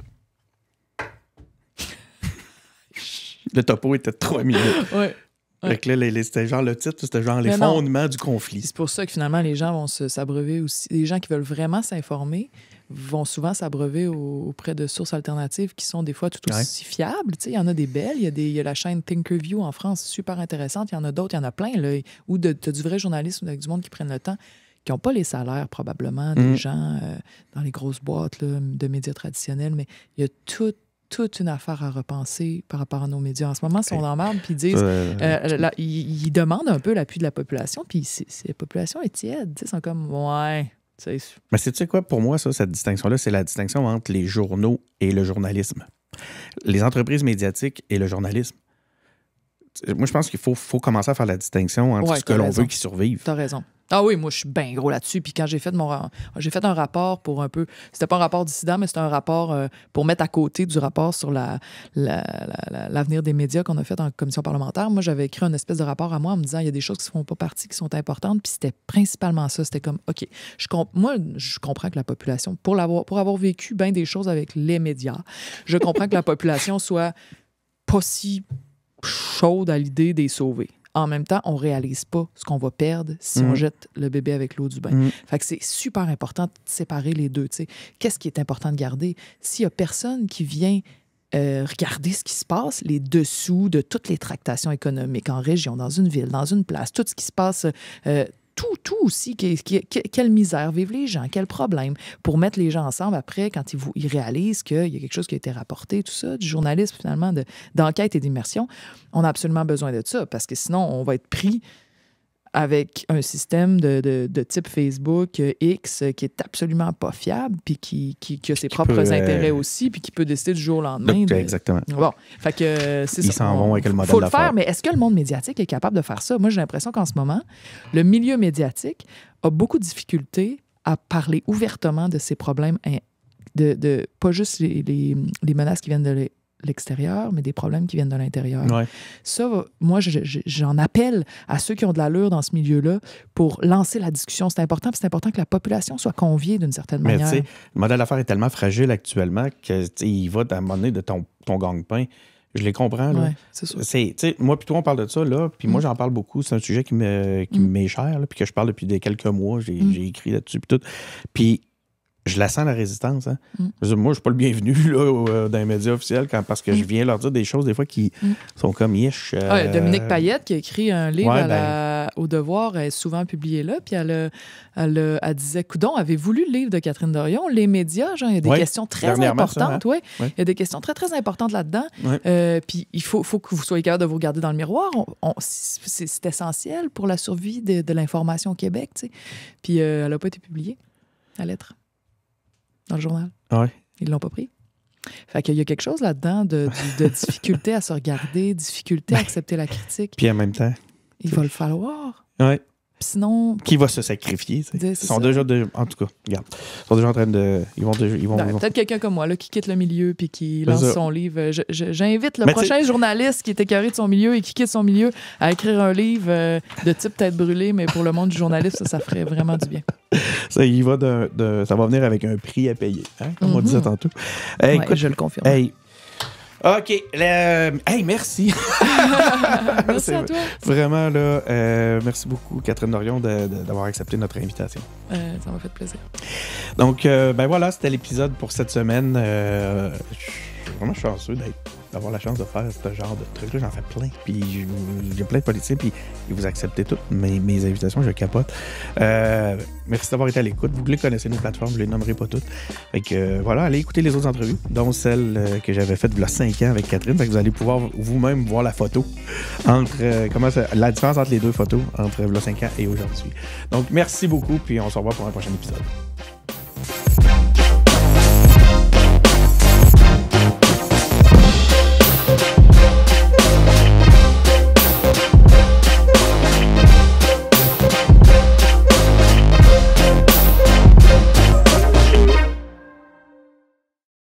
Le topo était trois minutes. ouais. Donc là, les, c'était genre le titre, c'était genre les fondements du conflit. C'est pour ça que finalement, les gens vont s'abreuver aussi. Les gens qui veulent vraiment s'informer vont souvent s'abreuver auprès de sources alternatives qui sont des fois tout aussi fiables. Tu sais, il y en a des belles. Il y, a des, il y a la chaîne Thinkerview en France, super intéressante. Il y en a d'autres, il y en a plein. Là, ou tu as du vrai journalisme avec du monde qui prennent le temps, qui n'ont pas les salaires probablement des mm. gens euh, dans les grosses boîtes de médias traditionnels. Mais il y a tout toute une affaire à repenser par rapport à nos médias. En ce moment, ils sont en marbre, puis ils disent, euh, ils, demandent un peu l'appui de la population, puis la population est tiède. Ils sont comme, ouais. Mais c'est tu quoi, pour moi, ça, cette distinction-là, c'est la distinction entre les journaux et le journalisme. Les entreprises médiatiques et le journalisme. Moi, je pense qu'il faut, faut commencer à faire la distinction entre ce que l'on veut qui survivent. T'as raison. Ah oui, moi, je suis bien gros là-dessus. Puis quand j'ai fait mon. J'ai fait un rapport pour un peu. C'était pas un rapport dissident, mais c'était un rapport euh, pour mettre à côté du rapport sur l'avenir la, des médias qu'on a fait en commission parlementaire. Moi, j'avais écrit un espèce de rapport à moi en me disant il y a des choses qui ne font pas partie, qui sont importantes. Puis c'était principalement ça. C'était comme OK, je moi, je comprends que la population, pour, l'avoir, pour avoir vécu bien des choses avec les médias, je comprends que la population soit pas si chaude à l'idée des sauver en même temps, on réalise pas ce qu'on va perdre si on mm. jette le bébé avec l'eau du bain. Mm. Fait c'est super important de séparer les deux. Qu'est-ce qui est important de garder? S'il y a personne qui vient euh, regarder ce qui se passe, les dessous de toutes les tractations économiques en région, dans une ville, dans une place, tout ce qui se passe, euh, tout, tout aussi. quelle misère vivent les gens, quel problème. Pour mettre les gens ensemble après, quand ils, réalisent qu'il y a quelque chose qui a été rapporté, tout ça, du journalisme finalement, d'enquête et d'immersion, on a absolument besoin de ça parce que sinon, on va être pris avec un système de, type Facebook euh, X euh, qui est absolument pas fiable, puis qui, qui, a ses propres euh, intérêts aussi, puis qui peut décider du jour au lendemain. Exactement. Bon, fait que c'est ça s'en faut le faire, mais est-ce que le monde médiatique est capable de faire ça? Moi, j'ai l'impression qu'en ce moment, le milieu médiatique a beaucoup de difficultés à parler ouvertement de ses problèmes, de, de pas juste les, les menaces qui viennent de l'extérieur, mais des problèmes qui viennent de l'intérieur. Ça, moi, j'en appelle à ceux qui ont de l'allure dans ce milieu-là pour lancer la discussion. C'est important, c'est important que la population soit conviée d'une certaine mais manière. Le modèle d'affaires est tellement fragile actuellement qu'il va t'amener de ton, ton pain Je les comprends. c'est moi, puis toi, on parle de ça, là. Puis moi, mm. j'en parle beaucoup. C'est un sujet qui me, qui mm. cher, puis que je parle depuis des quelques mois. J'ai mm. écrit là-dessus, puis tout. Puis je la sens la résistance. Hein. Mm. Je ne moi, je suis pas le bienvenu là, euh, dans les médias officiels parce que je mm. viens leur dire des choses des fois qui mm. sont comme yesh euh, ». Dominique Payette qui a écrit un livre ben au devoir, est souvent publié là, puis elle, elle, elle, disait Coudon, avez-vous le livre de Catherine Dorion Les médias, il y a des questions très importantes. Hein. Il y a des questions très, très importantes là-dedans. Euh, puis il faut, faut que vous soyez capable de vous regarder dans le miroir. c'est essentiel pour la survie de, l'information au Québec. Puis elle n'a pas été publiée, la lettre dans le journal. Ah ouais. Ils l'ont pas pris. Fait qu'il y a quelque chose là-dedans de, difficulté à se regarder, difficulté à ben, accepter la critique. Puis en même temps. Il va le falloir sinon. Qui va se sacrifier? Ils sont déjà. en tout cas, regarde. sont déjà en train de. Ils vont. Peut-être quelqu'un comme moi qui quitte le milieu puis qui lance son livre. J'invite le prochain journaliste qui est écœuré de son milieu et qui quitte son milieu à écrire un livre euh, de type tête brûlée, mais pour le monde du journalisme, ça, ferait vraiment du bien. Ça, va de, ça va venir avec un prix à payer, hein, comme on mhm. disait tantôt. Eh, écoute, je le confirme. OK. Euh, hey, merci. merci à toi. Vraiment, là, euh, merci beaucoup, Catherine Dorion, d'avoir accepté notre invitation. Euh, ça m'a fait plaisir. Donc, ben voilà, c'était l'épisode pour cette semaine. Je suis vraiment chanceux d'avoir la chance de faire ce genre de truc-là. J'en fais plein. Puis j'ai plein de politiciens, puis vous acceptez toutes mes, invitations, je capote. Euh, merci d'avoir été à l'écoute. Vous les connaissez, nos plateformes, je les nommerai pas toutes. Fait que euh, voilà, allez écouter les autres entrevues, dont celle euh, que j'avais faite il y a 5 ans avec Catherine. que vous allez pouvoir vous-même voir la photo entre comment la différence entre les deux photos entre il y a 5 ans et aujourd'hui. Donc merci beaucoup, puis on se revoit pour un prochain épisode.